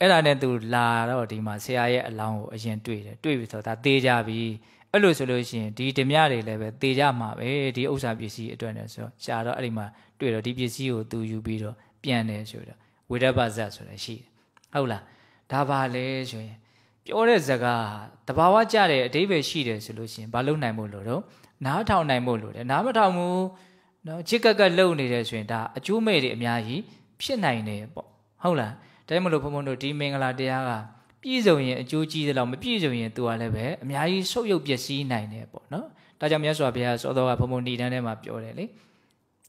အဲ့ဒါနဲ့သူလာတော့ဒီမှာဆရာရဲ့အလောင်းကိုအရင်တွေ့တယ်တွေ့ပြီဆိုတော့ဒါသေးကြပြီအဲ့လိုဆိုလို့ရှိရင်ဒီဓမြတွေလည်းပဲသေကြမှာပဲဒီဥစ္စာပစ္စည်းအတွက်နဲ့ဆိုတော့ရှာတော့အဲ့ဒီမှာတွေ့တော့ဒီပစ္စည်းကိုသူယူပြီးတော့ပြန်တယ်ဆိုတော့ဝိရပဇတ်ဆိုတာရှိတယ်ဟုတ်လားဒါပါလဲဆိုရင်ပြောတဲ့ဇကာတဘာဝကြတဲ့အတိပ္ပယ်ရှိတယ်ဆိုလို့ရှိရင်မလုပ်နိုင်ဘူးလို့တော့နားထောင်နိုင်ဖို့လိုတယ်နားမထောင်ဘူးနော်ချစ်ကက်ကက်လုံနေတယ်ဆိုရင်ဒါအကျိုးမဲ့တွေအများကြီးဖြစ်နိုင်တယ်ပေါ့ဟုတ်လားဒါကြောင့်မလို့ဘုံဘုံတို့ဒီမင်္ဂလာတရားကပြည့်စုံရင်အကျိုးကြီးသလောက်မပြည့်စုံရင်သူကလည်းပဲအများကြီးဆုတ်ယုတ်ပျက်စီးနိုင်တယ်ပေါ့နော်ဒါကြောင့်မြတ်စွာဘုရားသောတော်ကဘုံဘုံဏိဒန်းထဲမှာပြောတယ်လေ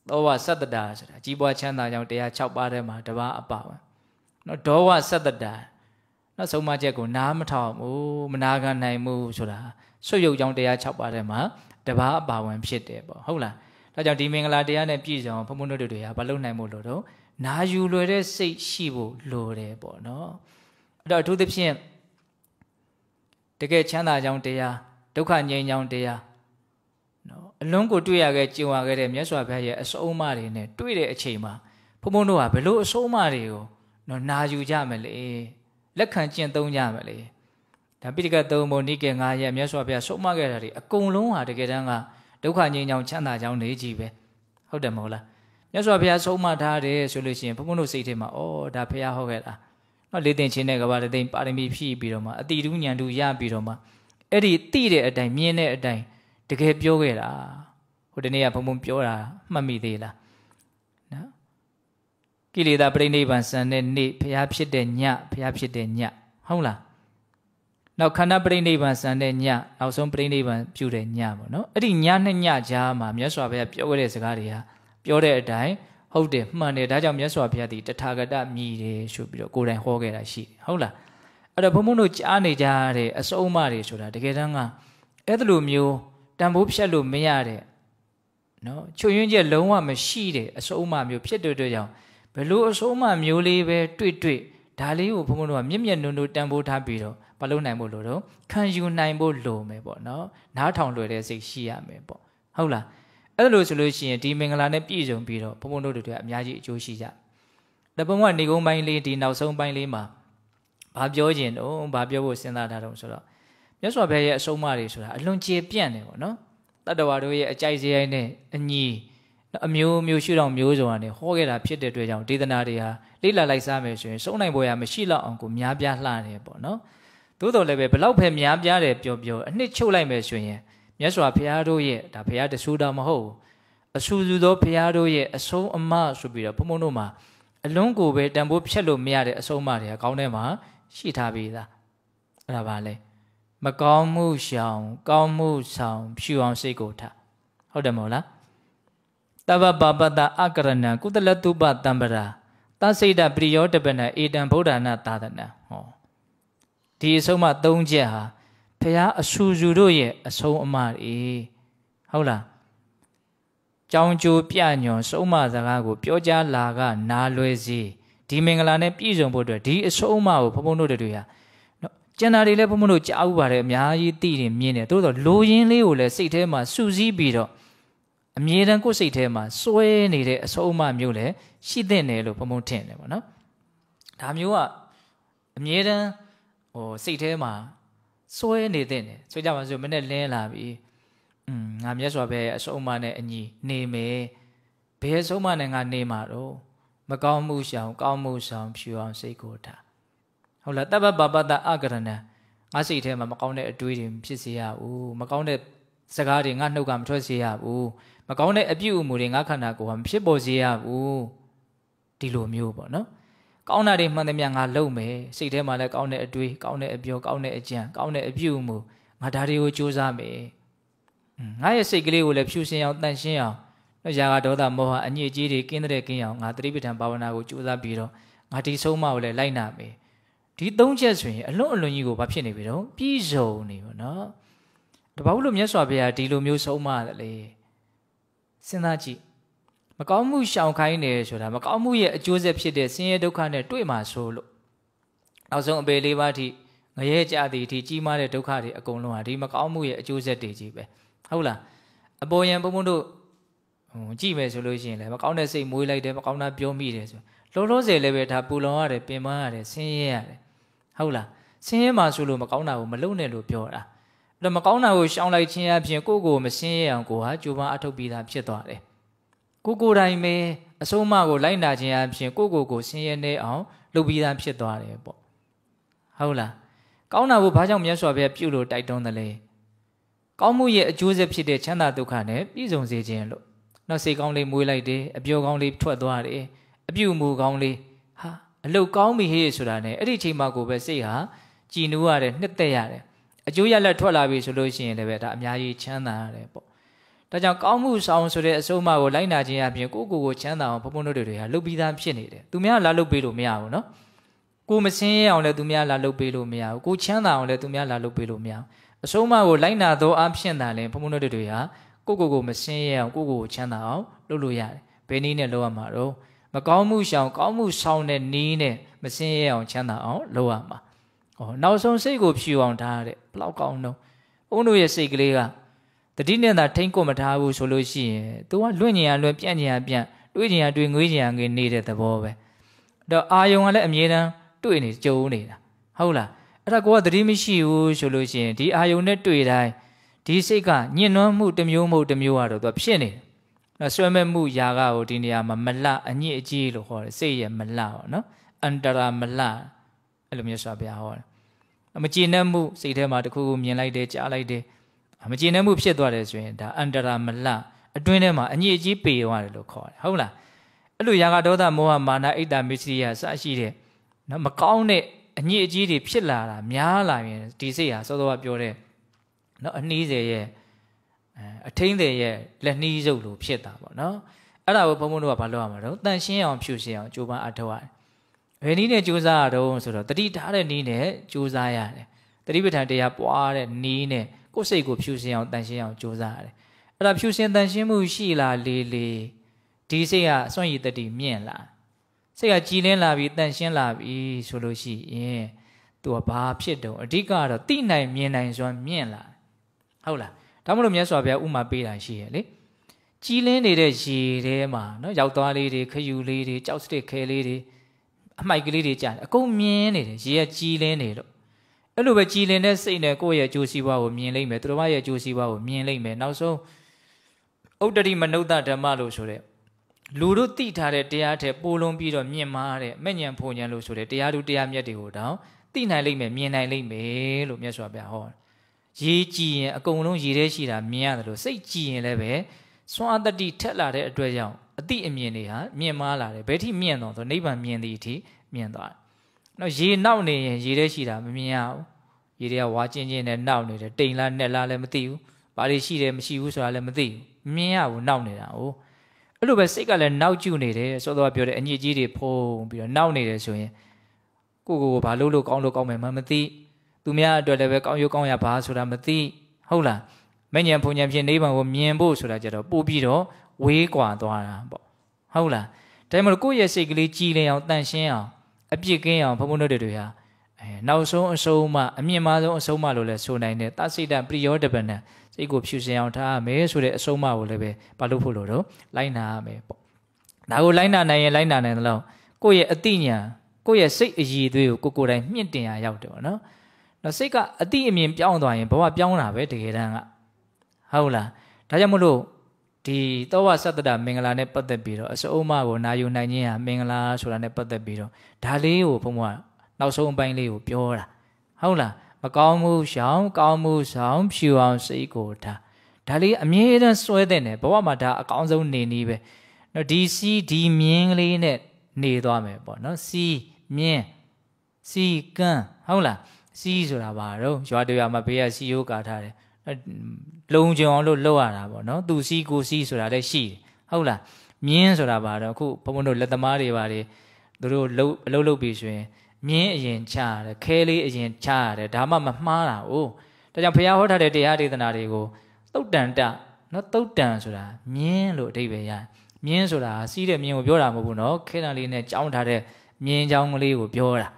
သောဝသတ္တတာဆိုတာကြီးပွားချမ်းသာကြောင်းတရား6ပါးထဲမှာတစ်ပါးအပါဝင်နော်ဒောဝသတ္တတာနော်ဆုံးမချက်ကိုနားမထောင်ဘူးမနာခံနိုင်ဘူးဆိုတာဆွတ်ယုတ်ကြောင်းတရား6ပါးထဲမှာတဘာအပါဝင်ဖြစ်တယ်ပေါ့ဟုတ်လားဒါကြောင့်ဒီမင်္ဂလာတရားနဲ့ပြည့်စုံဘုံဘုံတို့တွေကမလုံနိုင်မို့လို့တော့နာယူလွယ်တဲ့စိတ်ရှိဖို့လိုတယ်ပေါ့နော်အဲ့တော့အထူးသဖြင့်တကယ်ချမ်းသာကြောင်းတရားဒုက္ခငြိမ်းကြောင်းတရားနော်အလုံးကိုတွေ့ရခဲ့ကြင်ဝခဲ့တဲ့မြတ်စွာဘုရားရဲ့အဆုံးအမတွေနဲ့တွေ့တဲ့အချိန်မှာဘုံဘုံတို့ကဘလို့အဆုံးအမတွေကိုနော်နာယူကြမလဲလက်ခံကျင့်သုံးကြမလဲဒါပိဋကသုံးပုံနိကေ9ရက်မြတ်စွာဘုရားဆုံးမခဲ့တာတွေအကုန်လုံးဟာတကယ်တမ်းကဒုက္ခငြိမ်းချောင်ချမ်းသာချောင်နေကြီးပဲဟုတ်တယ်မဟုတ်လားမြတ်စွာဘုရားဆုံးမထားတယ်ဆိုလို့ရှိရင်ဘုန်းဘုန်းတို့စိတ်ထဲမှာအော်ဒါဘုရားဟောခဲ့တာနော်လေးတင်ချင်းနဲ့ကဘာတဲ့ပါရမီဖြည့်ပြီးတော့မှအတိတူးညံတူရပြီးတော့မှအဲ့ဒီတိတဲ့အတိုင်းမြင်တဲ့အတိုင်းတကယ်ပြောခဲ့တာဟိုတနေ့ကဘုံဘုံပြောတာမှတ်မိသေးလားနော်ကိလေသာပြိဋိနိဗ္ဗာန်ဆန်တဲ့နေ့ဘုရားဖြစ်တဲ့ညဘုရားဖြစ်တဲ့ညဟုတ်လားနောက်ခန္ဓာပရိနိဗ္ဗာန်ဆန်တဲ့ညနောက်ဆုံးပရိနိဗ္ဗာန်ပြုတဲ့ညပေါ့နော်အဲ့ဒီညနှစ်ညကြားမှာမြတ်စွာဘုရားပြောခဲ့တဲ့စကားတွေဟာပြောတဲ့အတိုင်းဟုတ်တယ်မှန်တယ်ဒါကြောင့်မြတ်စွာဘုရားဒီတထာဂတမြည်တယ်ဆိုပြီးတော့ကိုယ်တိုင်ဟောခဲ့တာရှိတယ်ဟုတ်လားအဲ့တော့ဘုံဘုံတို့ကြားနေကြရတဲ့အစုံအမတွေဆိုတာတကယ်တမ်းကအဲ့ဒီလိုမျိုးတန်ဖိုးဖြတ်လို့မရတဲ့နော်ချွတ်ယွင်းချက်လုံးဝမရှိတဲ့အစုံအမမျိုးဖြစ်တဲ့အတွက်ကြောင့်ဘယ်လိုအစုံအမမျိုးလေးပဲတွေ့တွေ့ဒါလေးကိုဘုံဘုံတို့ကမျက်မျက်နှုံနှုံတန်ဖိုးထားပြီးတော့မလုပ်နိုင်ဖို့လိုတော့ခံယူနိုင်ဖို့လိုမယ်ပေါ့နော်နားထောင်လွယ်တဲ့စိတ်ရှိရမယ်ပေါ့ဟုတ်လားအဲ့လိုဆိုလို့ရှိရင်ဒီမင်္ဂလာနဲ့ပြည့်စုံပြီးတော့ဘုံဘုံတို့တွေအများကြီးအကျိုးရှိကြတပုံကနေကုန်းပိုင်းလေးဒီနောက်ဆုံးပိုင်းလေးမှာဘာပြောကျင်တော့ဘာပြောဖို့စဉ်းစားထားတော့ဆိုတော့မြတ်စွာဘုရားရဲ့အဆုံးအမတွေဆိုတာအလွန်ကျေပြန့်တယ်ပေါ့နော်တတ္တဝါတို့ရဲ့အကြိုက်စရိုက်နဲ့အညီအမျိုးမျိုးရှုထောင့်မျိုးစုံကနေဟောခဲ့တာဖြစ်တဲ့အတွက်ကြောင့်ဒေသနာတွေဟာလိလလိုက်စားမယ်ဆိုရင်စုံနိုင်ပေါ်ရမရှိတော့အောင်ကိုများပြားလှတယ်ပေါ့နော်။သို့တော်လည်းပဲဘလောက်ပဲများပြားတယ်ပြောပြောအနှစ်ချုပ်လိုက်မယ်ဆိုရင်မြတ်စွာဘုရားတို့ရဲ့ဒါဘုရားတဆူတာမဟုတ်အဆူဆူသောဘုရားတို့ရဲ့အဆုံးအမဆိုပြီးတော့ဘုံဘုံတို့မှာအလွန်ကိုပဲတန်ဖိုးဖြတ်လို့မရတဲ့အဆုံးအမတွေအကောင်းထဲမှာရှိထားပြီးသားအဲ့ဒါပါလေမကောင်းမှုရှောင်ကောင်းမှုဆောင်ဖြူအောင်စိတ်ကိုထားဟုတ်တယ်မဟုတ်လားတဗ္ဗပါပတအကရဏံကုသလတုပတံပရာသစိတ်တပရိယောတပနဧတံဗုဒ္ဓနာသာသနာဟောဒီအဆုံးမ၃ချက်ဟာဖះအဆူဆူတို့ရဲ့အဆုံးအမတွေဟုတ်လားကြောင်းကျိုးပြညွန်ဆုံးမစကားကိုပြောကြားလာကနားလွယ်စေဒီမင်္ဂလာနဲ့ပြည့်စုံဖို့အတွက်ဒီအဆုံးအမကိုဘုံဘုံတို့တွေဟာကျန်တာတွေလည်းဘုံဘုံတို့ကြားဥပါတယ်အများကြီးသိတယ်မြင်တယ်သို့တော့လိုရင်းလေးကိုလည်းစိတ်ထဲမှာစူးစီးပြီးတော့အမြဲတမ်းကိုယ်စိတ်ထဲမှာ စွဲနေတဲ့အဆုံးအမမျိုးလည်းရှိသင့်တယ်လို့ဘုံဘုံထင်တယ်ပေါ့နော်ဒါမျိုးကအမြဲတမ်းဟိုစိတ်ထဲမှာစွဲနေတဲ့နေဆိုကြပါစို့မနေ့လင်းလာပြီอืมငါမျက်စွာပဲအဆုံးမနဲ့အညီနေမယ်ဘယ်ဆုံးမနဲ့ငါနေမှာတော့မကောင်းမှုရှောင် ကောင်းမှုဆောင်ဖြူအောင်စိတ်ကိုထားဟုတ်လားတပ္ပပပတအကရဏငါစိတ်ထဲမှာမကောင်းတဲ့အတွေးတွေဖြစ်စေရဘူးမကောင်းတဲ့စကားတွေငါနှုတ်ကမထွက်စေရဘူးမကောင်းတဲ့အပြုအမူတွေငါခန္ဓာကိုယ်ကမဖြစ်ပေါ်စေရဘူးဒီလိုမျိုးပေါ့နော်ကောင်းတာတွေမှန်သမျှငါလုပ်မယ်စိတ်ထဲမှာလည်းကောင်းတဲ့အတွေးကောင်းတဲ့အပြောကောင်းတဲ့အကြံကောင်းတဲ့အပြုအမူငါဒါတွေကိုစူးစမ်းမယ်ငါရဲ့စိတ်ကလေးကိုလည်းဖြူစင်အောင်တန့်ရှင်းအောင်ရာဂဒေါသမောဟအညစ်အကြေးတွေကင်းတဲ့ကင်းအောင်ငါသတိပဋ္ဌာန်ဘာဝနာကိုစူးစမ်းပြီးတော့ငါဒီဆုံးမကိုလည်းလိုက်နာမယ်ဒီသုံးချက်ဆိုရင်အလွန်အလွန်ကြီးကိုဘာဖြစ်နေပြီတော့ပြည်စုံနေပါတော့တပောက်လို့မြတ်စွာဘုရားဒီလိုမျိုးဆုံးမတယ်လေစဉ်းစားကြည့်မကောင်းမှုရှောင်ခိုင်းတယ်ဆိုတာမကောင်းမှုရဲ့အကျိုးဆက်ဖြစ်တဲ့ဆင်းရဲဒုက္ခနဲ့တွေ့မှာဆိုလို့နောက်ဆုံးအပေလေးပါးထိငရဲကြသည်ထိကြီးမားတဲ့ဒုက္ခတွေအကုန်လုံးဟာဒီမကောင်းမှုရဲ့အကျိုးဆက်တွေကြီးပဲဟုတ်လားအပေါ်ယံဘုံဘုံတို့ကြည့်မယ်ဆိုလို့ရှိရင်လည်းမကောင်းတဲ့စိတ်မွေးလိုက်တယ်မကောင်းတာပြောမိတယ်ဆိုလောလောဆယ်လည်းပဲဒါပူလောင်ရတယ်ပင်ပန်းရတယ်ဆင်းရဲရတယ်ဟုတ်လားဆင်းရဲမှဆိုလို့မကောင်းတာကိုမလုပ်နဲ့လို့ပြောတာအဲ့တော့မကောင်းတာကိုရှောင်လိုက်ခြင်းအပြင်ကိုယ့်ကိုယ်မဆင်းရဲအောင်ကိုဟာကြိုးပမ်းအထုတ်ပြီးသားဖြစ်သွားတယ်ကိုကိုတိုင်ပဲအဆုံးအမကိုလိုက်နာခြင်းအပြင်ကိုကိုကိုဆင်းရဲနေအောင်လုပ်ပြီးသားဖြစ်သွားတယ်ပေါ့ဟုတ်လားကောင်းတာကိုဘာကြောင့်မြတ်စွာဘုရားပြုလို့တိုက်တွန်းတယ်လဲကောင်းမှုရဲ့အကျိုးဆက်ဖြစ်တဲ့ချမ်းသာဒုက္ခနဲ့ပြည့်စုံစေခြင်းလို့နောက်စိတ်ကောင်းလေးမွေးလိုက်တယ်အပျော်ကောင်းလေးထွက်သွားတယ်အပြုမူကောင်းလေးဟာအလုတ်ကောင်းပြီဟေ့ဆိုတာနဲ့အဲ့ဒီချိန်မှာကိုပဲစိတ်ဟာကြည်နူးရတယ်နှစ်သက်ရတယ်အကျိုးရလက်ထွက်လာပြီဆိုလို့ရှိရင်လည်းဒါအများကြီးချမ်းသာရတယ်ပေါ့။ဒါကြောင့်ကောင်းမှုဆောင်ဆိုတဲ့အဆုံးအမကိုလိုက်နာခြင်းအပြင်ကိုကိုကိုချမ်းသာအောင်ဘုံဘုံတို့တွေကလှုပ်ပြီးသားဖြစ်နေတယ်။သူများလာလှုပ်ပေးလို့မရဘူးနော်။ကိုမစင်းရအောင်လည်းသူများလာလှုပ်ပေးလို့မရဘူး။ကိုချမ်းသာအောင်လည်းသူများလာလှုပ်ပေးလို့မရဘူး။အဆုံးအမကိုလိုက်နာသောအဖြစ်သာလဲဘုံဘုံတို့တွေကကိုကိုကိုမစင်းရအောင်ကိုကိုကိုချမ်းသာအောင်လုပ်လို့ရတယ်။ဘယ်နည်းနဲ့လုပ်ရမှာတော့မကောင်းမှုရှောင် ကောင်းမှုဆောင်တဲ့နည်းနဲ့မစင်းရအောင်ချမ်းသာအောင်လုပ်ရမှာ။အော်နောက်ဆုံးစိတ်ကိုဖြူအောင်ထားရတဲ့ဘလောက်ကောင်းတော့။အုံတို့ရဲ့စိတ်ကလေးကတတိနဲ့သာထိမ့်ကွမထားဘူးဆိုလို့ရှိရင် तू ကလွင့်ညင်ရလွင့်ပြန့်ညင်ရပြန့်တွေးညင်ရတွေးငွေးညင်ရငွေးနေတဲ့သဘောပဲတော့အာယုံကလည်းအမြဲတမ်းတွေ့နေကြုံနေတာဟုတ်လားအဲ့ဒါကိုကတတိမရှိဘူးဆိုလို့ရှိရင်ဒီအာယုံနဲ့တွေ့တိုင်းဒီစိတ်ကညှဉ်းနှွမ်းမှုတစ်မျိုးမဟုတ်တစ်မျိုးကတော့ तू ဖြစ်နေတယ်နော်ဆွဲမဲ့မှုຢာကကိုဒီနေရာမှာမလအညစ်အကြေးလို့ခေါ်တယ်စိတ်ရဲ့မလပေါ့နော်အန္တရာမလအဲ့လိုမျိုးဆိုပါဗျာဟောတယ်မကြည်နှက်မှုစိတ်ထဲမှာတခုခုမြင်လိုက်တယ်ကြားလိုက်တယ်မကျေနပ်မှုဖြစ်သွားတယ်ဆိုရင်ဒါအန္တရာမလအတွင်းထဲမှာအညစ်အကြေးပေရတယ်လို့ခေါ်တယ်ဟုတ်လားအဲ့လိုရာဂဒေါသမောဟမာနအိတ်တာမစ္စရိယစရှိတဲ့နော်မကောင်းတဲ့အညစ်အကြေးတွေဖြစ်လာတာများလာရင်ဒီစိတ်ဟာစောစောကပြောတဲ့နော်အနှီးစေရဲ့အထင်းစေရဲ့လက်နှီးစုပ်လိုဖြစ်တာပေါ့နော်အဲ့ဒါကိုဘုံဘုံတို့ကဘာလုပ်ရမှာတော့တန်ရှင်းအောင်ဖြူရှင်းအောင်ကြိုးပမ်းအထောက်ရတယ်ဘယ်နည်းနဲ့ကြိုးစားရတော့ဆိုတော့တတိထားတဲ့နည်းနဲ့ကြိုးစားရတယ်တတိပဋ္ဌာန်တရားပွားတဲ့နည်းနဲ့ကိုယ်စိတ်ကိုဖြူစင်အောင်တန်ရှင်းအောင်ကြိုးစားရတယ်အဲ့ဒါဖြူစင်တန်ရှင်းမှုရှိလာလေလေဒီစိတ်ကအစွန့်ရည်တတိမြင့်လာစိတ်ကကြည်လင်းလာပြီးတန်ရှင်းလာပြီဆိုလို့ရှိရင်သူကဘာဖြစ်တုံအဓိကကတော့တိနိုင်မြင်နိုင်စွမ်းမြင့်လာဟုတ်လားဒါမှမဟုတ်မြတ်စွာဘုရားဥမာပေးတာရှိရဲ့လေကြည်လင်းနေတဲ့ရေထဲမှာနော်ရောက်သွားလေးတွေခယူလေးတွေကြောက်စတစ်ခဲလေးတွေအမိုက်ကလေးတွေကြာတယ်အကုန်မြင်းနေတယ်ရေကကြည်လင်းနေတော့အဲ့လိုပဲကြည်လင်တဲ့စိတ်နဲ့ကိုယ့်ရဲ့အကျိုးစီးပွားကိုမြင်လိမ့်မယ်သူတို့ရဲ့အကျိုးစီးပွားကိုမြင်လိမ့်မယ်နောက်ဆုံးဥတ္တရိမနုဿဓမ္မလို့ဆိုတဲ့လူတို့သိထားတဲ့တရားထက်ပိုလွန်ပြီးတော့မြင့်မားတဲ့မဲ့ညံဖုန်ညံလို့ဆိုတဲ့တရားတို့တရားမြတ်တွေကိုတောင်သိနိုင်လိမ့်မယ်မြင်နိုင်လိမ့်မယ်လို့မြတ်စွာဘုရားဟောရေးကြည့်ရင်အကုန်လုံးရေးထဲရှိတာမြင်ရတယ်လို့စိတ်ကြည့်ရင်လည်းပဲစွမ်းအတ္တတိထက်လာတဲ့အတွက်ကြောင့်အတိအမြင်တွေဟာမြင့်မားလာတယ်ဘယ်ထိမြင့်တော့ဆိုနိဗ္ဗာန်မြင်သည့်အထိမြင့်သွားတယ်နော်ရေနောက်နေရင်ရေထဲရှိတာမမြင်ရဘူးရေတွေကဝါကျင်းကျင်းနဲ့နောက်နေတယ်တိမ်လားနဲ့လားလည်းမသိဘူးဘာတွေရှိတယ်မရှိဘူးဆိုတာလည်းမသိဘူးမမြင်ရဘူးနောက်နေတာ哦အဲ့လိုပဲစိတ်ကလည်းနောက်ကျနေတယ်စောစောကပြောတဲ့အညစ်အကြေးတွေဖုံးပြီးတော့နောက်နေတယ်ဆိုရင်ကိုကိုကိုဘာလုပ်လို့ကောင်းလို့ကောင်းမယ်မမသိသူများအတွက်လည်းပဲကောင်းရုပ်ကောင်းရပါဆိုတာမသိဟုတ်လားမဉဏ်ဖုန်ဉဏ်ဖြင့်နိဗ္ဗာန်ကိုမြင်ဖို့ဆိုတာကြတော့ပို့ပြီးတော့ဝေးကွာသွားတာပေါ့ဟုတ်လားဒါမှမဟုတ်ကိုယ့်ရဲ့စိတ်ကလေးကြည်လင်အောင်တန့်ရှင်းအောင်အပြစ်ကင်းအောင်ဘုံဘုံတို့တွေဟာအဲနောက်ဆုံးအဆုံးမှအမြင့်မားဆုံးအဆုံးမှလို့လည်းဆိုနိုင်တယ်သစိတံပရိယောတပနံစိတ်ကိုဖြူစင်အောင်ထားရမယ်ဆိုတဲ့အဆုံးမှကိုလည်းပဲမလုပ်ဖို့လို့တော့လိုက်နာရမယ်ပေါ့ဒါကိုလိုက်နာနိုင်ရင်လိုက်နာနိုင်တယ်လို့ကိုယ့်ရဲ့အတိညာကိုယ့်ရဲ့စိတ်အည်အသွေးကိုကိုကိုယ်တိုင်မြင့်တင်ရရောက်တယ်ပေါ့နော်နော်စိတ်ကအတိအမြင်ပြောင်းသွားရင်ဘဝပြောင်းတာပဲတကယ်တမ်းကဟုတ်လားဒါကြောင့်မလို့ဒီသောဝသတ္တမင်္ဂလာနဲ့ပတ်သက်ပြီးတော့အစအုံးမကိုနာယူနိုင်ခြင်းဟာမင်္ဂလာဆိုတာနဲ့ပတ်သက်ပြီးတော့ဒါလေးကိုဘုံကနောက်ဆုံးအပိုင်းလေးကိုပြောတာဟုတ်လားမကောင်းမှုရှောင်ကောင်းမှုဆောင်ဖြူအောင်စိတ်ကိုထားဒါလေးအမြဲတမ်းစွဲတဲ့နယ်ဘဝမှာဒါအကောင်းဆုံးနေနည်းပဲနော်ဒီစီဒီမြင်းကလေးနဲ့နေသွားမယ်ပေါ့နော်စီမြင်းစီကန်းဟုတ်လားစီဆိုတာပါတော့ရွာတရွာမှာဘေးကစီယိုးကာထားတယ်လုံခြုံအောင်လို့လုပ်ရတာပေါ့နော်သူစီကိုစီဆိုတာလည်းရှိတယ်ဟုတ်လားမြင်းဆိုတာပါတော့အခုဘုံဘုံတို့လက်သမားတွေပါတယ်သူတို့လှုပ်အလုပ်လုပ်ပြီးဆိုရင်မြင်းအရင်ချရတယ်ခဲလေးအရင်ချရတယ်ဒါမှမမှားတာ哦ဒါကြောင့်ဘုရားဟောထားတဲ့တရားဒေသနာတွေကိုသုတ်တန်တနော်သုတ်တန်ဆိုတာမြင်းလို့အဓိပ္ပာယ်ရမြင်းဆိုတာစီးတဲ့မြင်းကိုပြောတာမဟုတ်ဘူးနော်ခဲတံလေးနဲ့ကြောင်းထားတဲ့မြင်းကြောင်းကလေးကိုပြောတာ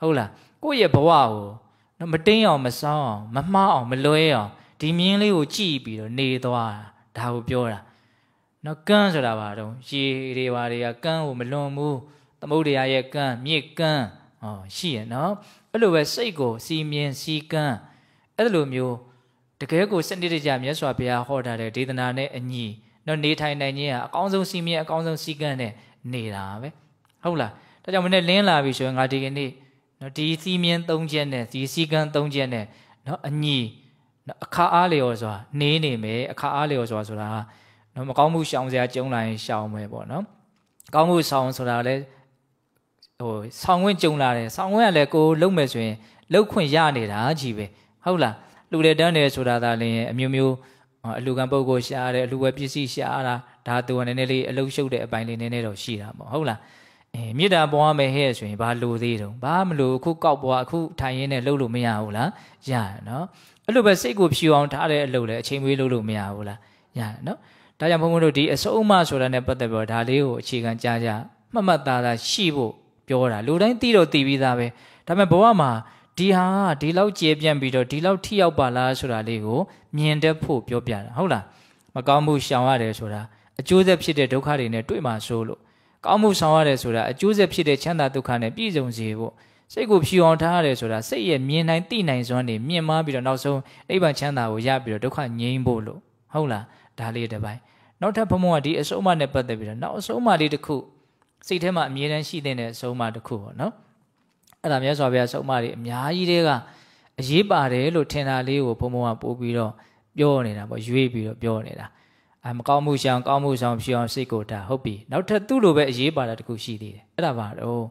ဟုတ်လားကိုယ့်ရဲ့ဘဝကိုနော်မတင်းအောင်မဆောင်းအောင်မမှားအောင်မလွဲအောင်ဒီမြင်းလေးကိုကြည့်ပြီးတော့နေသွားတာဒါကိုပြောတာနော်ကန်းဆိုတာပါတော့ရေတွေပါတွေကကန်းကိုမလွန်ဘူးသမုဒ္ဒရာရဲ့ကန်းမြစ်ကန်းဟောရှိရနော်အဲ့လိုပဲစိတ်ကိုစီမြင်စီကန်းအဲ့လိုမျိုးတကယ်ကိုစနစ်တကျမြတ်စွာဘုရားဟောထားတဲ့ဒေသနာနဲ့အညီနော်နေထိုင်နိုင်ခြင်းကအကောင်းဆုံးစီမြင်အကောင်းဆုံးစီကန်းနဲ့နေတာပဲဟုတ်လားဒါကြောင့်မနေ့လင်းလာပြီဆိုရင်ငါဒီကနေ့နော်ဒီစီမင်း၃ချက်နဲ့ဒီစီကံ၃ချက်နဲ့နော်အညီနော်အခါအားလျော်စွာနေနေမယ်အခါအားလျော်စွာဆိုတာနော်မကောင်းမှုရှောင်စရာကြုံလာရင်ရှောင်မယ်ပေါ့နော်ကောင်းမှုဆောင်ဆိုတာလည်းဟိုဆောင်ခွင့်ကြုံလာတယ်ဆောင်ခွင့်ကလည်းကိုလုံမယ်ဆိုရင်လုံခွင့်ရနေတာကြီးပဲဟုတ်လားလူလေတန်းတယ်ဆိုတာဒါလည်းအမျိုးမျိုးအလူကံပုဂ္ဂိုလ်ရှားတယ်အလူဝဲပစ္စည်းရှားတာဒါသူကနည်းနည်းလေးအလုံရှုပ်တဲ့အပိုင်းလေးနည်းနည်းတော့ရှိတာပေါ့ဟုတ်လားအဲမေတ္တာပွားမယ်ဟဲ့ဆိုရင်ဘာလိုသေးတုံးဘာမလိုအခုကောက်ပွားအခုထိုင်ရင်းနဲ့လှုပ်လို့မရဘူးလားရတယ်နော်အဲ့လိုပဲစိတ်ကိုဖြူအောင်ထားတဲ့အလုပ်လည်းအချိန်မွေးလုပ်လို့မရဘူးလားရတယ်နော်ဒါကြောင့်ဘုန်းဘုန်းတို့ဒီအဆုံးအမဆိုတာနဲ့ပတ်သက်ပြီးဒါလေးကိုအခြေခံကြားကြမှတ်မှတ်သားသားရှိဖို့ပြောတာလူတိုင်းသိတော့သိပြီးသားပဲဒါပေမဲ့ဘဝမှာဒီဟာဒီလောက်ကျေပြန့်ပြီးတော့ဒီလောက်ထိရောက်ပါလားဆိုတာလေးကိုမြင်တတ်ဖို့ပြောပြတာဟုတ်လားမကောင်းမှုရှောင်ရတယ်ဆိုတာအကျိုးဆက်ဖြစ်တဲ့ဒုက္ခတွေနဲ့တွေ့မှာစိုးလို့ကောင်းမှုဆောင်ရတယ်ဆိုတာအကျိုးဆက်ဖြစ်တဲ့ချမ်းသာဒုက္ခနဲ့ပြည့်စုံစေဖို့စိတ်ကိုဖြူအောင်ထားရတယ်ဆိုတာစိတ်ရဲ့မြင်နိုင်သိနိုင်စွမ်းတွေမြင့်မားပြီးတော့နောက်ဆုံးနိဗ္ဗာန်ချမ်းသာကိုရပြီးတော့ဒုက္ခငြိမ်းဖို့လို့ဟုတ်လားဒါလေးတစ်ပိုင်းနောက်ထပ်ဘုံဘုံကဒီအဆုံးအမနဲ့ပတ်သက်ပြီးတော့နောက်အဆုံးအမလေးတစ်ခုစိတ်ထဲမှာအမြဲတမ်းရှိတဲ့အဆုံးအမတစ်ခုပေါ့နော်အဲ့ဒါမြတ်စွာဘုရားဆုံးအမတွေအများကြီးတွေကအရေးပါတယ်လို့ထင်တာလေးကိုဘုံဘုံကပို့ပြီးတော့ပြောနေတာပေါ့ရွေးပြီးတော့ပြောနေတာအမကောင်းမှုရှောင်ကောင်းမှုဆောင်ဖြစ်အောင်စိတ်ကိုဒါဟုတ်ပြီနောက်ထပ်သူ့လိုပဲအရေးပါတာတခုရှိသေးတယ်အဲ့ဒါပါတော့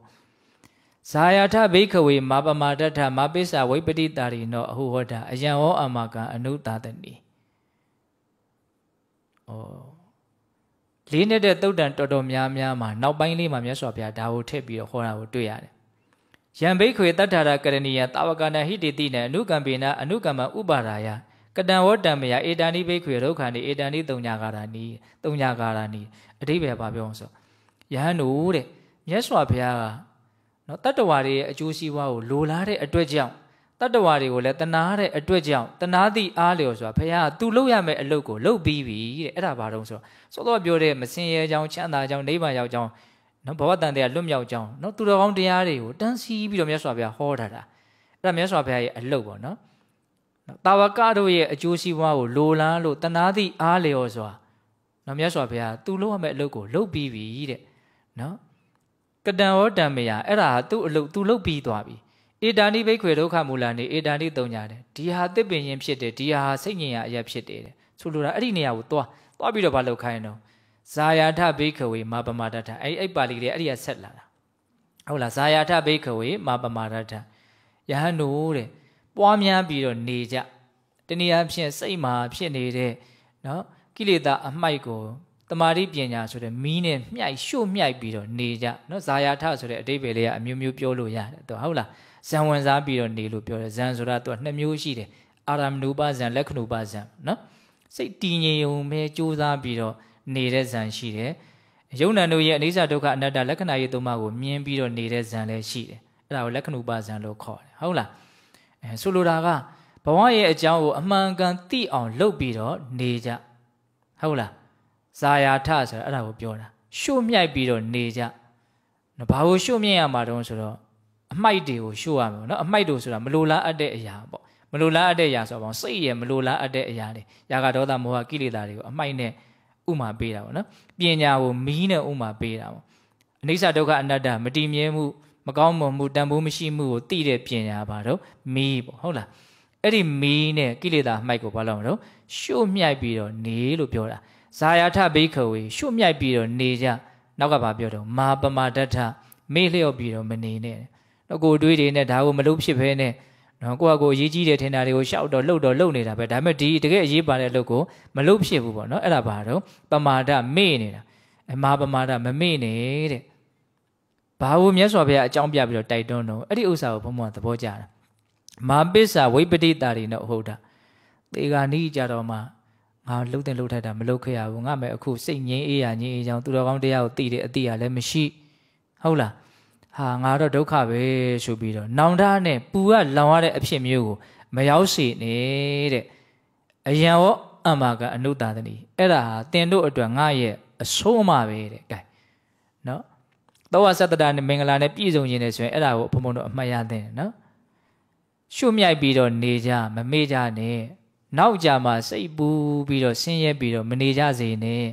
ဇာယထဘိခဝေမာပမာတ္ထမပိစ္ဆဝိပတိတာရိနောအဟုဟောတာအယံဟောအမကံအနုတာတနိဩလေးနဲ့တဲ့တုတ်တန်တော်တော်များများမှာနောက်ပိုင်းလေးမှာမြတ်စွာဘုရားဒါကိုထည့်ပြီးတော့ဟောတာကိုတွေ့ရတယ်ယံဘိခွေတတ္ထာရကရဏီယတာဝကနာဟိတေတိနံအနုကံပေနအနုကမ္မဥပါဒါယကတံဝတ္တံမယဧတဏိဘိခွေဒုက္ခဏိဧတဏိတုံညာကာရဏီတုံညာကာရဏီအတိဘယ်ဘာပြောအောင်ဆိုယဟန်တို့တဲ့မြတ်စွာဘုရားကနော်တတ္တဝါတွေရဲ့အကျိုးစီးပွားကိုလိုလားတဲ့အတွက်ကြောင့်တတ္တဝါတွေကိုလည်းတနာတဲ့အတွက်ကြောင့်တနာသည့်အားလျော်ဆိုတာဘုရားကသူလုပ်ရမယ့်အလုပ်ကိုလုပ်ပြီးပြီတဲ့အဲ့ဒါဘာတော့ဆိုဆိုတော့ပြောတဲ့မစင်ရဲကြောင်းချမ်းသာကြောင်းနိဗ္ဗာန်ရောက်ကြောင်းနော်ဘဝတန်တရားလွတ်မြောက်ကြောင်းနော်သူတော်ကောင်းတရားတွေကိုတန်းစီပြီးတော့မြတ်စွာဘုရားဟောထားတာအဲ့ဒါမြတ်စွာဘုရားရဲ့အလုပ်ပေါ့နော်နော်တာဝကတို့ရဲ့အကျိုးစီးပွားကိုလိုလားလို့တနာသည့်အားလျော်စွာနော်မြတ်စွာဘုရား तू လုပ်ရမယ့်အလုပ်ကိုလုပ်ပြီးပြီတဲ့နော်ကတံဟောတံမယအဲ့ဒါသူ့အလုပ် तू လုပ်ပြီးသွားပြီဧတာနိဘိခွေဒုက္ခမူလနေဧတာနိတုံညာတယ်ဒီဟာတစ်ပင်ရင်ဖြစ်တယ်ဒီဟာစိတ်ငြိမ်ရအရာဖြစ်တယ်တဲ့ဆိုလိုတာအဲ့ဒီနေရာကိုသွားသွားပြီးတော့ဘာလုပ်ခိုင်းတော့ဇာယာထဘိခဝေမာပမာဒထအဲ့အဲ့ပါဠိလေးအဲ့ဒီကဆက်လာတာဟုတ်လားဇာယာထဘိခဝေမာပမာဒထယဟန်နိုတဲ့ပွားများပြီးတော့နေကြတနည်းအားဖြင့်စိတ်မှာဖြစ်နေတဲ့เนาะကိလေသာ အမှိုက်ကိုတမာတိပညာဆိုတဲ့မီးနဲ့မြိုက်ရှို့မြိုက်ပြီးတော့နေကြเนาะဇာယာထဆိုတဲ့အတိပ္ပယ်လေးကအမျိုးမျိုးပြောလို့ရတယ်သူဟုတ်လားဇံဝင်စားပြီးတော့နေလို့ပြောတယ်ဇံဆိုတာသူကနှစ်မျိုးရှိတယ်အာရမဏုပဇံလက္ခဏုပဇံเนาะစိတ်တည်ငြိမ်ုံပဲစူးစမ်းပြီးတော့နေတဲ့ဇံရှိတယ်ယုံနံတို့ရဲ့အနိစ္စဒုက္ခအနတ္တလက္ခဏာရေးသုံးပါးကိုမြင်ပြီးတော့နေတဲ့ဇံလည်းရှိတယ်အဲ့ဒါကိုလက္ခဏုပဇံလို့ခေါ်တယ်ဟုတ်လားအဲဆိုလိုတာကဘဝရဲ့အကြောင်းကိုအမှန်ကန်သိအောင်လုပ်ပြီးတော့နေကြဟုတ်လားဇာယာထဆိုတာအဲ့ဒါကိုပြောတာရှုမြိုက်ပြီးတော့နေကြနော်ဘာကိုရှုမြင်ရမှာတုံးဆိုတော့အမိုက်တွေကိုရှုရမှာနော်အမိုက်တို့ဆိုတာမလိုလားအပ်တဲ့အရာပေါ့မလိုလားအပ်တဲ့အရာဆိုတော့စိတ်ရမလိုလားအပ်တဲ့အရာတွေရာဂဒေါသမောဟကိလေသာတွေကိုအမိုက်နဲ့ဥမာပေးတာပေါ့နော်ပညာကိုမီးနဲ့ဥမာပေးတာပေါ့အနိစ္စဒုက္ခအနတ္တမတည်မြဲမှုမကောင်းမွန်မှုတန်ဖိုးမရှိမှုကိုသိတဲ့ပညာပါတော့မီးပေါ့ဟုတ်လားအဲ့ဒီမီးနဲ့ကိလေသာမိုက်ကိုဘာလို့မလို့ရှုမြိုက်ပြီးတော့နေလို့ပြောတာဇာယာထဘိခဝေရှုမြိုက်ပြီးတော့နေကြနောက်ကဘာပြောတော့မာပမာဒထမေ့လျော့ပြီးတော့မနေနဲ့တော့ကိုတွေးတွေနဲ့ဒါကိုမလုပ်ဖြစ်ဖဲနဲ့နော်ကိုကကိုအရေးကြီးတဲ့ထင်တာတွေကိုရှောက်တော့လှုပ်တော့လှုပ်နေတာပဲဒါပေမဲ့ဒီတကယ်အရေးပါတဲ့အလုပ်ကိုမလုပ်ဖြစ်ဘူးပေါ့နော်အဲ့ဒါဘာတော့ပမာဒမေ့နေတာအမာပမာဒမမေ့နဲ့တဲ့ဘာလို့မြတ်စွာဘုရားအကြောင်းပြပြီးတော့တိုက်တွန်းတော့အဲ့ဒီဥစ္စာကိုဘုံဘုံသဘောကျတာ မာပစ္စာဝိပတိတာတွေတော့ဟုတ်တာတေဂာနိကြတော့မှငါလှုပ်တဲ့လှုပ်ထက်တာမလှုပ်ခဲ့ရဘူးငါမဲ့အခုစိတ်ငြိမ်းအေးရငြိမ်းအေးချောင်းသူတော်ကောင်းတရားကိုသိတဲ့အတိရလည်းမရှိဟုတ်လားဟာငါတော့ဒုက္ခပဲဆိုပြီးတော့နောင်တနဲ့ပူကလောင်ရတဲ့အဖြစ်မျိုးကိုမရောက်စေနဲ့တဲ့အယံရောအမ္မာကအနုတာသနီအဲ့ဒါဟာတင်တို့အတွက်ငါရဲ့အဆိုးအမပဲတဲ့ကဲသောဝဆတ္တတာနဲ့မင်္ဂလာနဲ့ပြည့်စုံခြင်းနဲ့ဆိုရင်အဲ့ဒါကိုဘုံဘုံတို့အမှတ်ရသင့်တယ်နော်ရှုမြိုက်ပြီးတော့နေကြမမေ့ကြနဲ့နောက်ကြမှာစိတ်ပူပြီးတော့ဆင်းရဲပြီးတော့မနေကြစေနဲ့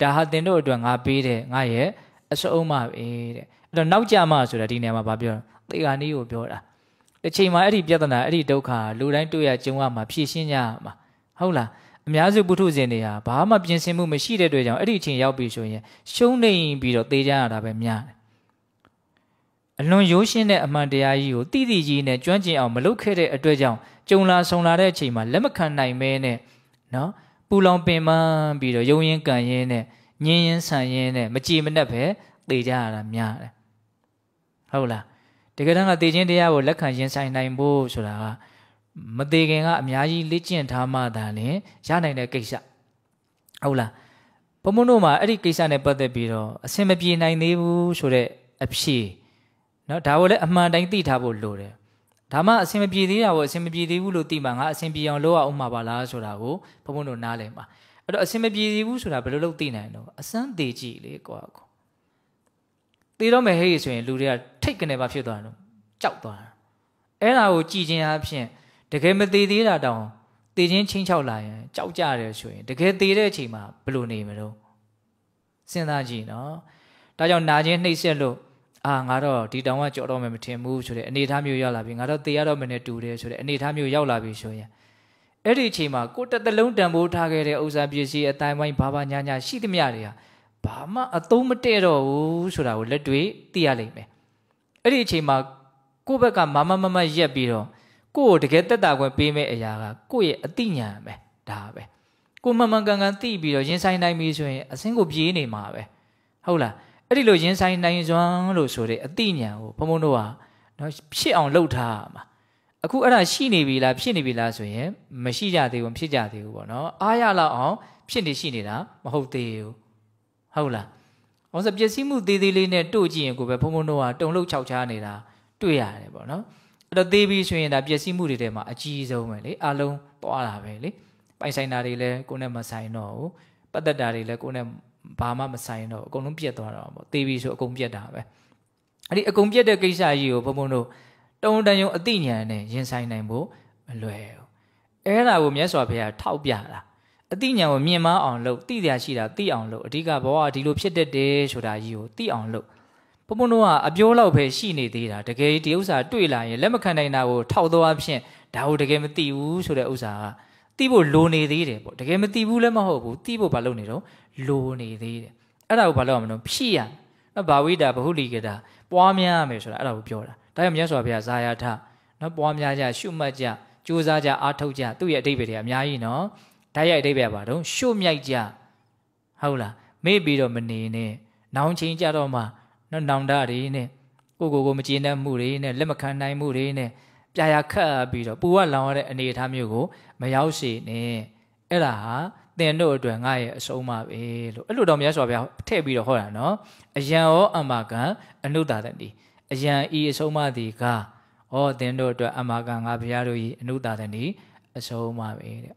ဒါဟာတင်တို့အတွက်ငါပေးတယ်ငါရဲ့အစုံမပဲတဲ့အဲ့တော့နောက်ကြမှာဆိုတာဒီနေရာမှာဗာပြောတေဂာနီကိုပြောတာတစ်ချိန်မှာအဲ့ဒီပြဿနာအဲ့ဒီဒုက္ခလူတိုင်းတွေ့ရကြုံရမှာဖြေရှင်းကြရမှာဟုတ်လားအများစုပုထုဇဉ်တွေဟာဘာမှပြင်ဆင်မှုမရှိတဲ့အတွက်ကြောင့်အဲ့ဒီအချိန်ရောက်ပြီဆိုရင်ရှုံးနေပြီးတော့တေးကြရတာပဲများတယ်အလွန်ရိုးရှင်းတဲ့အမှန်တရားကြီးကိုတိတိကြီးနဲ့ကျွမ်းကျင်အောင်မလုပ်ခဲ့တဲ့အတွက်ကြောင့်ကြုံလာဆုံလာတဲ့အချိန်မှာလက်မခံနိုင်မဲနဲ့နော်ပူလောင်ပင်ပန်းပြီးတော့ယုံရင်ကန်ရင်နဲ့ညင်းရင်ဆန်ရင်နဲ့မကြည်မနှက်ပဲတေကြရတာများတယ်ဟုတ်လားတကယ်တမ်းကတေခြင်းတရားကိုလက်ခံရင်ဆိုင်နိုင်ဖို့ဆိုတာကမသေးခင်ကအများကြီးလေ့ကျင့်ထားမှသာလျှင်ရနိုင်တဲ့ကိစ္စဟုတ်လားဘုံဘုံတို့မှာအဲ့ဒီကိစ္စနဲ့ပတ်သက်ပြီးတော့အဆင်မပြေနိုင်သေးဘူးဆိုတဲ့အဖြစ်နော်ဒါကိုလည်းအမှန်တိုင်းသိထားဖို့လိုတယ်ဒါမှအဆင်မပြေသေးတာကိုအဆင်မပြေသေးဘူးလို့သိမှငါအဆင်ပြေအောင်လုပ်အောင်မှာပါလားဆိုတာကိုဘုံဘုံတို့နားလည်ပါအဲ့တော့အဆင်မပြေသေးဘူးဆိုတာဘယ်လိုလုပ်သိနိုင်တော့အစမ်းသေးကြည့်လေကွာကွာသေတော့မယ်ဟဲ့ဆိုရင်လူတွေကထိတ်ကနေပါဖြစ်သွားတယ်ကြောက်သွားတယ်အဲ့ဒါကိုကြည်ချင်းအဖြစ်တကယ်မသေးသေးတာတောင် သေချင်းချင်းချောက်လာရင်ကြောက်ကြတယ်ဆိုရင်တကယ်သေတဲ့အချိန်မှာဘယ်လိုနေမလို့စဉ်းစားကြည့်နော်ဒါကြောင့်နာချင်းနှိပ်စက်လို့အာငါတော့ဒီတောင်ကကြော်တော့မယ်မထင်ဘူးဆိုတဲ့အနေထားမျိုးရောက်လာပြီငါတော့တေးရတော့မယ်နဲ့တူတယ်ဆိုတဲ့အနေထားမျိုးရောက်လာပြီဆိုရင်အဲ့ဒီအချိန်မှာကိုတက်တလုံးတန်ဖိုးထားခဲ့တဲ့ဥစ္စာပစ္စည်းအတိုင်းပိုင်းဘာဘာညာညာရှိသမျှတွေဟာဘာမှအသုံးမတည့်တော့ဘူးဆိုတာကိုလက်တွေ့သိရလိမ့်မယ်အဲ့ဒီအချိန်မှာကိုယ့်ဘက်ကမမမမရက်ပြီးတော့ကိုယ့်ကိုတကယ်တက်တာခွင့်ပေးမဲ့အရာကကိုယ့်ရဲ့အသိဉာဏ်ပဲဒါပဲကိုမှန်မှန်ကန်ကန်သိပြီးတော့ရင်ဆိုင်နိုင်ပြီဆိုရင်အစင်းကိုပြေးနေမှာပဲဟုတ်လားအဲ့ဒီလိုရင်ဆိုင်နိုင်စွမ်းလို့ဆိုတဲ့အသိဉာဏ်ကိုဘုံဘုံတို့ကနော်ဖြစ်အောင်လှုပ်ထားမှာအခုအဲ့ဒါရှိနေပြီလားဖြစ်နေပြီလားဆိုရင်မရှိကြသေးဘူးဖြစ်ကြသေးဘူးပေါ့နော်အားရလောက်အောင် ဖြစ်နေရှိနေတာမဟုတ်သေးဘူးဟုတ်လား။အောင်စပျက်စီးမှုသေးသေးလေးနဲ့တို့ကြည့်ရင်ကိုပဲဘုံဘုံတို့ကတုံလှုပ်ခြောက်ချားနေတာတွေ့ရတယ်ပေါ့နော်။အဲ့တော့သေးပြီဆိုရင်ဒါပျက်စီးမှုတွေထဲမှာအကြီးဆုံးပဲလေ။အလုံးသွားတာပဲလေ။ပိုင်ဆိုင်တာတွေလည်းကိုယ်နဲ့မဆိုင်တော့ဘူး။ပတ်သက်တာတွေလည်းကိုယ်နဲ့ဘာမှမဆိုင်တော့အကုန်လုံးပြက်သွားတော့ပေါ့တေးပြီဆိုအကုန်ပြက်တာပဲအဲ့ဒီအကုန်ပြက်တဲ့ကိစ္စကြီးကိုဘုံဘုံတို့တုံတန်ယုံအတိညာနဲ့ရင်ဆိုင်နိုင်ဖို့မလွယ်ဘူးအဲ့ဒါကိုမြတ်စွာဘုရားထောက်ပြတာအတိညာကိုမြင်မအောင်လို့သိရရှိတာသိအောင်လို့အဓိကဘဝဒီလိုဖြစ်တတ်တယ်ဆိုတာကြီးကိုသိအောင်လို့ဘုံဘုံတို့ကအပြောလောက်ပဲရှိနေသေးတာတကယ်ဒီဥစ္စာတွေ့လာရင်လက်မခံနိုင်တာကိုထောက်သောအဖြစ်ဒါကိုတကယ်မသိဘူးဆိုတဲ့ဥစ္စာကသိဖို့လိုနေသေးတယ်ပေါ့တကယ်မသိဘူးလည်းမဟုတ်ဘူးသိဖို့ဘာလုပ်နေတော့လိုနေသေးတယ်အဲ့ဒါကိုဘာလုပ်ရမလဲဖြည့်ရနော်ဘာဝိတာဘဟုလိကတာပွားများရမယ်ဆိုတာအဲ့ဒါကိုပြောတာဒါကြောင့်မြတ်စွာဘုရားဇာယထနော်ပွားများကြရှုမှတ်ကြကြိုးစားကြအားထုတ်ကြသူ့ရဲ့အတိတ်တွေအများကြီးနော်ဓာတ်ရိုက်အတိတ်ပဲပါတော့ရှုမြိုက်ကြဟုတ်လားမေ့ပြီးတော့မနေနဲ့နောင်ချင်းကြတော့မှနော်နောင်တတွေနဲ့ကိုကိုကိုမကျေနပ်မှုတွေနဲ့လက်မခံနိုင်မှုတွေနဲ့ပြာရခတ်ပြီးတော့ပူကလောင်ရတဲ့အနေအထားမျိုးကိုမရောက်ရှိနဲ့အဲ့ဒါဟာသင်တို့အတွက်ငါရဲ့အဆုံးမပဲလို့အဲ့လိုတော့မြတ်စွာဘုရားထည့်ပြီးတော့ဟောတာနော်အယံရောအမကံအနုတသတိအယံဤအဆုံးမသည်ကဟောသင်တို့အတွက်အမကံငါဘုရားတို့ဤအနုတသတိအဆုံးမပဲတဲ့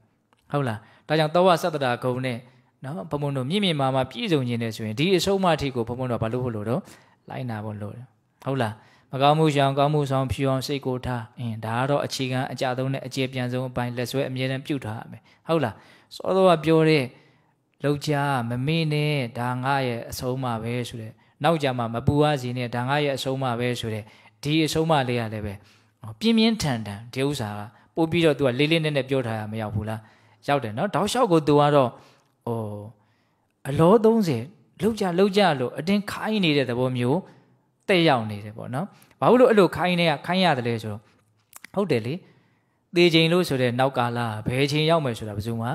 ဟုတ်လားဒါကြောင့်သောဝသတ္တရာဂုံနဲ့နော်ဘုံဘုံတို့မြင့်မြင့်မာမာပြည့်စုံခြင်းနဲ့ဆိုရင်ဒီအဆုံးမအထိကိုဘုံဘုံတို့ဘာလို့ဟုတ်လို့တော့လိုက်နာဖို့လို့တယ်ဟုတ်လားမကောင်းမှုရှောင်ကောင်းမှုဆောင်ဖြူအောင်စိတ်ကိုထားအင်းဒါကတော့အခြေခံအကြသုံးနဲ့အခြေပြန်ဆုံးအပိုင်းလက်ဆွဲအမြဲတမ်းပြုတ်ထားရမယ်ဟုတ်လားစောစောကပြောတဲ့လောက်ကြမမေ့နဲ့ဒါငါရဲ့အဆုံးပါပဲဆိုတဲ့နောက်ကြမှာမပူရစီနဲ့ဒါငါရဲ့အဆုံးပါပဲဆိုတဲ့ဒီအဆုံးပါလေးရလည်းပဲပြင်းပြင်းထန်ထန်ဒီဥစ္စာကပို့ပြီးတော့ तू ကလေးလေးနက်နက်ပြောထားရမရောက်ဘူးလားရောက်တယ်နော်တောက်လျှောက်ကို तू ကတော့ဟိုအလော30လောက်ကြလောက်ကြလို့အတင်းခိုင်းနေတဲ့သဘောမျိုးတက်ရောက်နေတယ်ပေါ့နော်ဘာလို့အဲ့လိုခိုင်းနေရခိုင်းရတယ်လဲဆိုတော့ဟုတ်တယ်လေသေချိန်လို့ဆိုတဲ့နောက်ကာလဘယ်ချိန်ရောက်မယ်ဆိုတာဘယ်သူမှ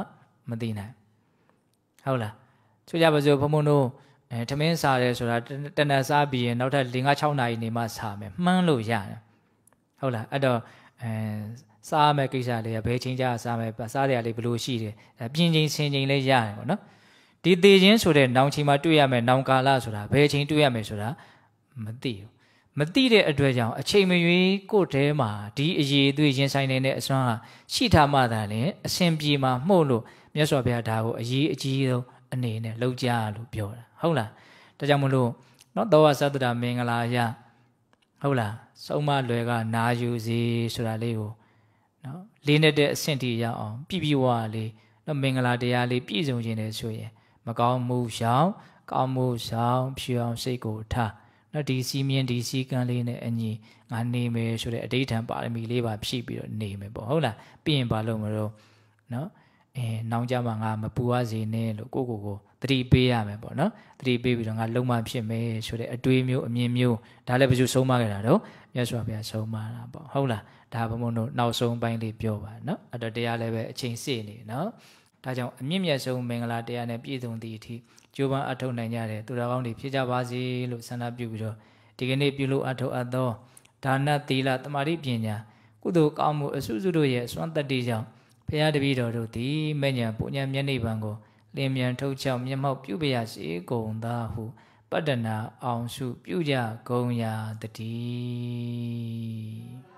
မသိနိုင်ဟုတ်လားချိုးကြပါစို့ဘုံဘုံတို့အဲထမင်းစားတယ်ဆိုတာတဏ္ဍစားပြီးရင် နောက်ထပ်၄၅၆နာရီနေမှစားမယ်မှန်းလို့ရတယ်ဟုတ်လားအဲ့တော့အဲစားမယ်ကိစ္စလေးကဘယ်ချိန်ကြာစားမယ်စားရလေးဘလို့ရှိတယ်ပြင်းချင်းဆင်ချင်းလေးရတယ်ပေါ့နော်ဒီသေခြင်းဆိုတဲ့နောင်ချိန်မှာတွေ့ရမယ်နောင်ကာလဆိုတာဘယ်ချိန်တွေ့ရမယ်ဆိုတာမသိဘူးမသိတဲ့အတွက်ကြောင့်အချိန်မရွေးကိုယ်ထဲမှာဒီအရေးအသွေးရင်ဆိုင်နေတဲ့အစွမ်းဟာရှိထားမှသာလေအစဉ်ပြေမှာမှုန့်လို့မြတ်စွာဘုရားဒါကိုအရေးအကြီးဆုံးအနေနဲ့လောက်ကြလို့ပြောတာဟုတ်လားဒါကြောင့်မလို့နော်သောဝသတ္တရာမင်္ဂလာယဟုတ်လားဆုံးမလွယ်က နာယူစီဆိုတာလေးကိုနော်လေးနဲ့တဲ့အဆင့်ထိရောက်အောင် ပြပြဝါလေးနော်မင်္ဂလာတရားလေးပြည့်စုံခြင်းနဲ့ဆိုရင်မကောင်းမှုရှောင်ကောင်းမှုရှောင်ဖြူအောင်စိတ်ကိုထားနော်ဒီစီမင်းဒီစီကံလေးနဲ့အညီငါနေမယ်ဆိုတဲ့အတိတ်ထံပါရမီလေးပါဖြည့်ပြီးတော့နေမယ်ပေါ့ဟုတ်လားပြီးရင်ဘာလို့မလို့နော်အဲနောင်ကြမှာငါမပူရစေနဲ့လို့ကိုကိုကိုတတိပေးရမယ်ပေါ့နော်တတိပေးပြီးတော့ငါလုံမဖြစ်မယ်ဆိုတဲ့အတွေးမျိုးအမြင်မျိုးဒါလည်းဘယ်သူဆုံးမခဲ့တာတော့မြတ်စွာဘုရားဆုံးမတာပေါ့ဟုတ်လားဒါဘုံဘုံတို့နောက်ဆုံးပိုင်းလေးပြောပါနော်အဲ့တော့တရားလည်းပဲအချိန်စေ့နေနော်ဒါကြောင့်အမြင့်မြတ်ဆုံးမင်္ဂလာတရားနဲ့ပြည့်စုံသည့်အထိကြိုးပမ်းအထောက်နိုင်ကြတယ်သူတော်ကောင်းတွေဖြစ်ကြပါစေလို့ဆန္ဒပြုပြီးတော့ဒီကနေ့ပြုလို့အထောက်အပ်သောဒါနသီလတမာတိပညာကုသိုလ်ကောင်းမှုအစုစုတို့ရဲ့စွမ်းတတ္တိကြောင့်ဘုရားတပည့်တော်တို့သည်မညံပုညံမျက်နှိဗံကိုလင်းမြန်ထုတ်ချောက်မျက်မှောက်ပြုပြရစေကုန်သာဟုပတ္တနာအောင်စုပြုကြကုန်ရာတည်း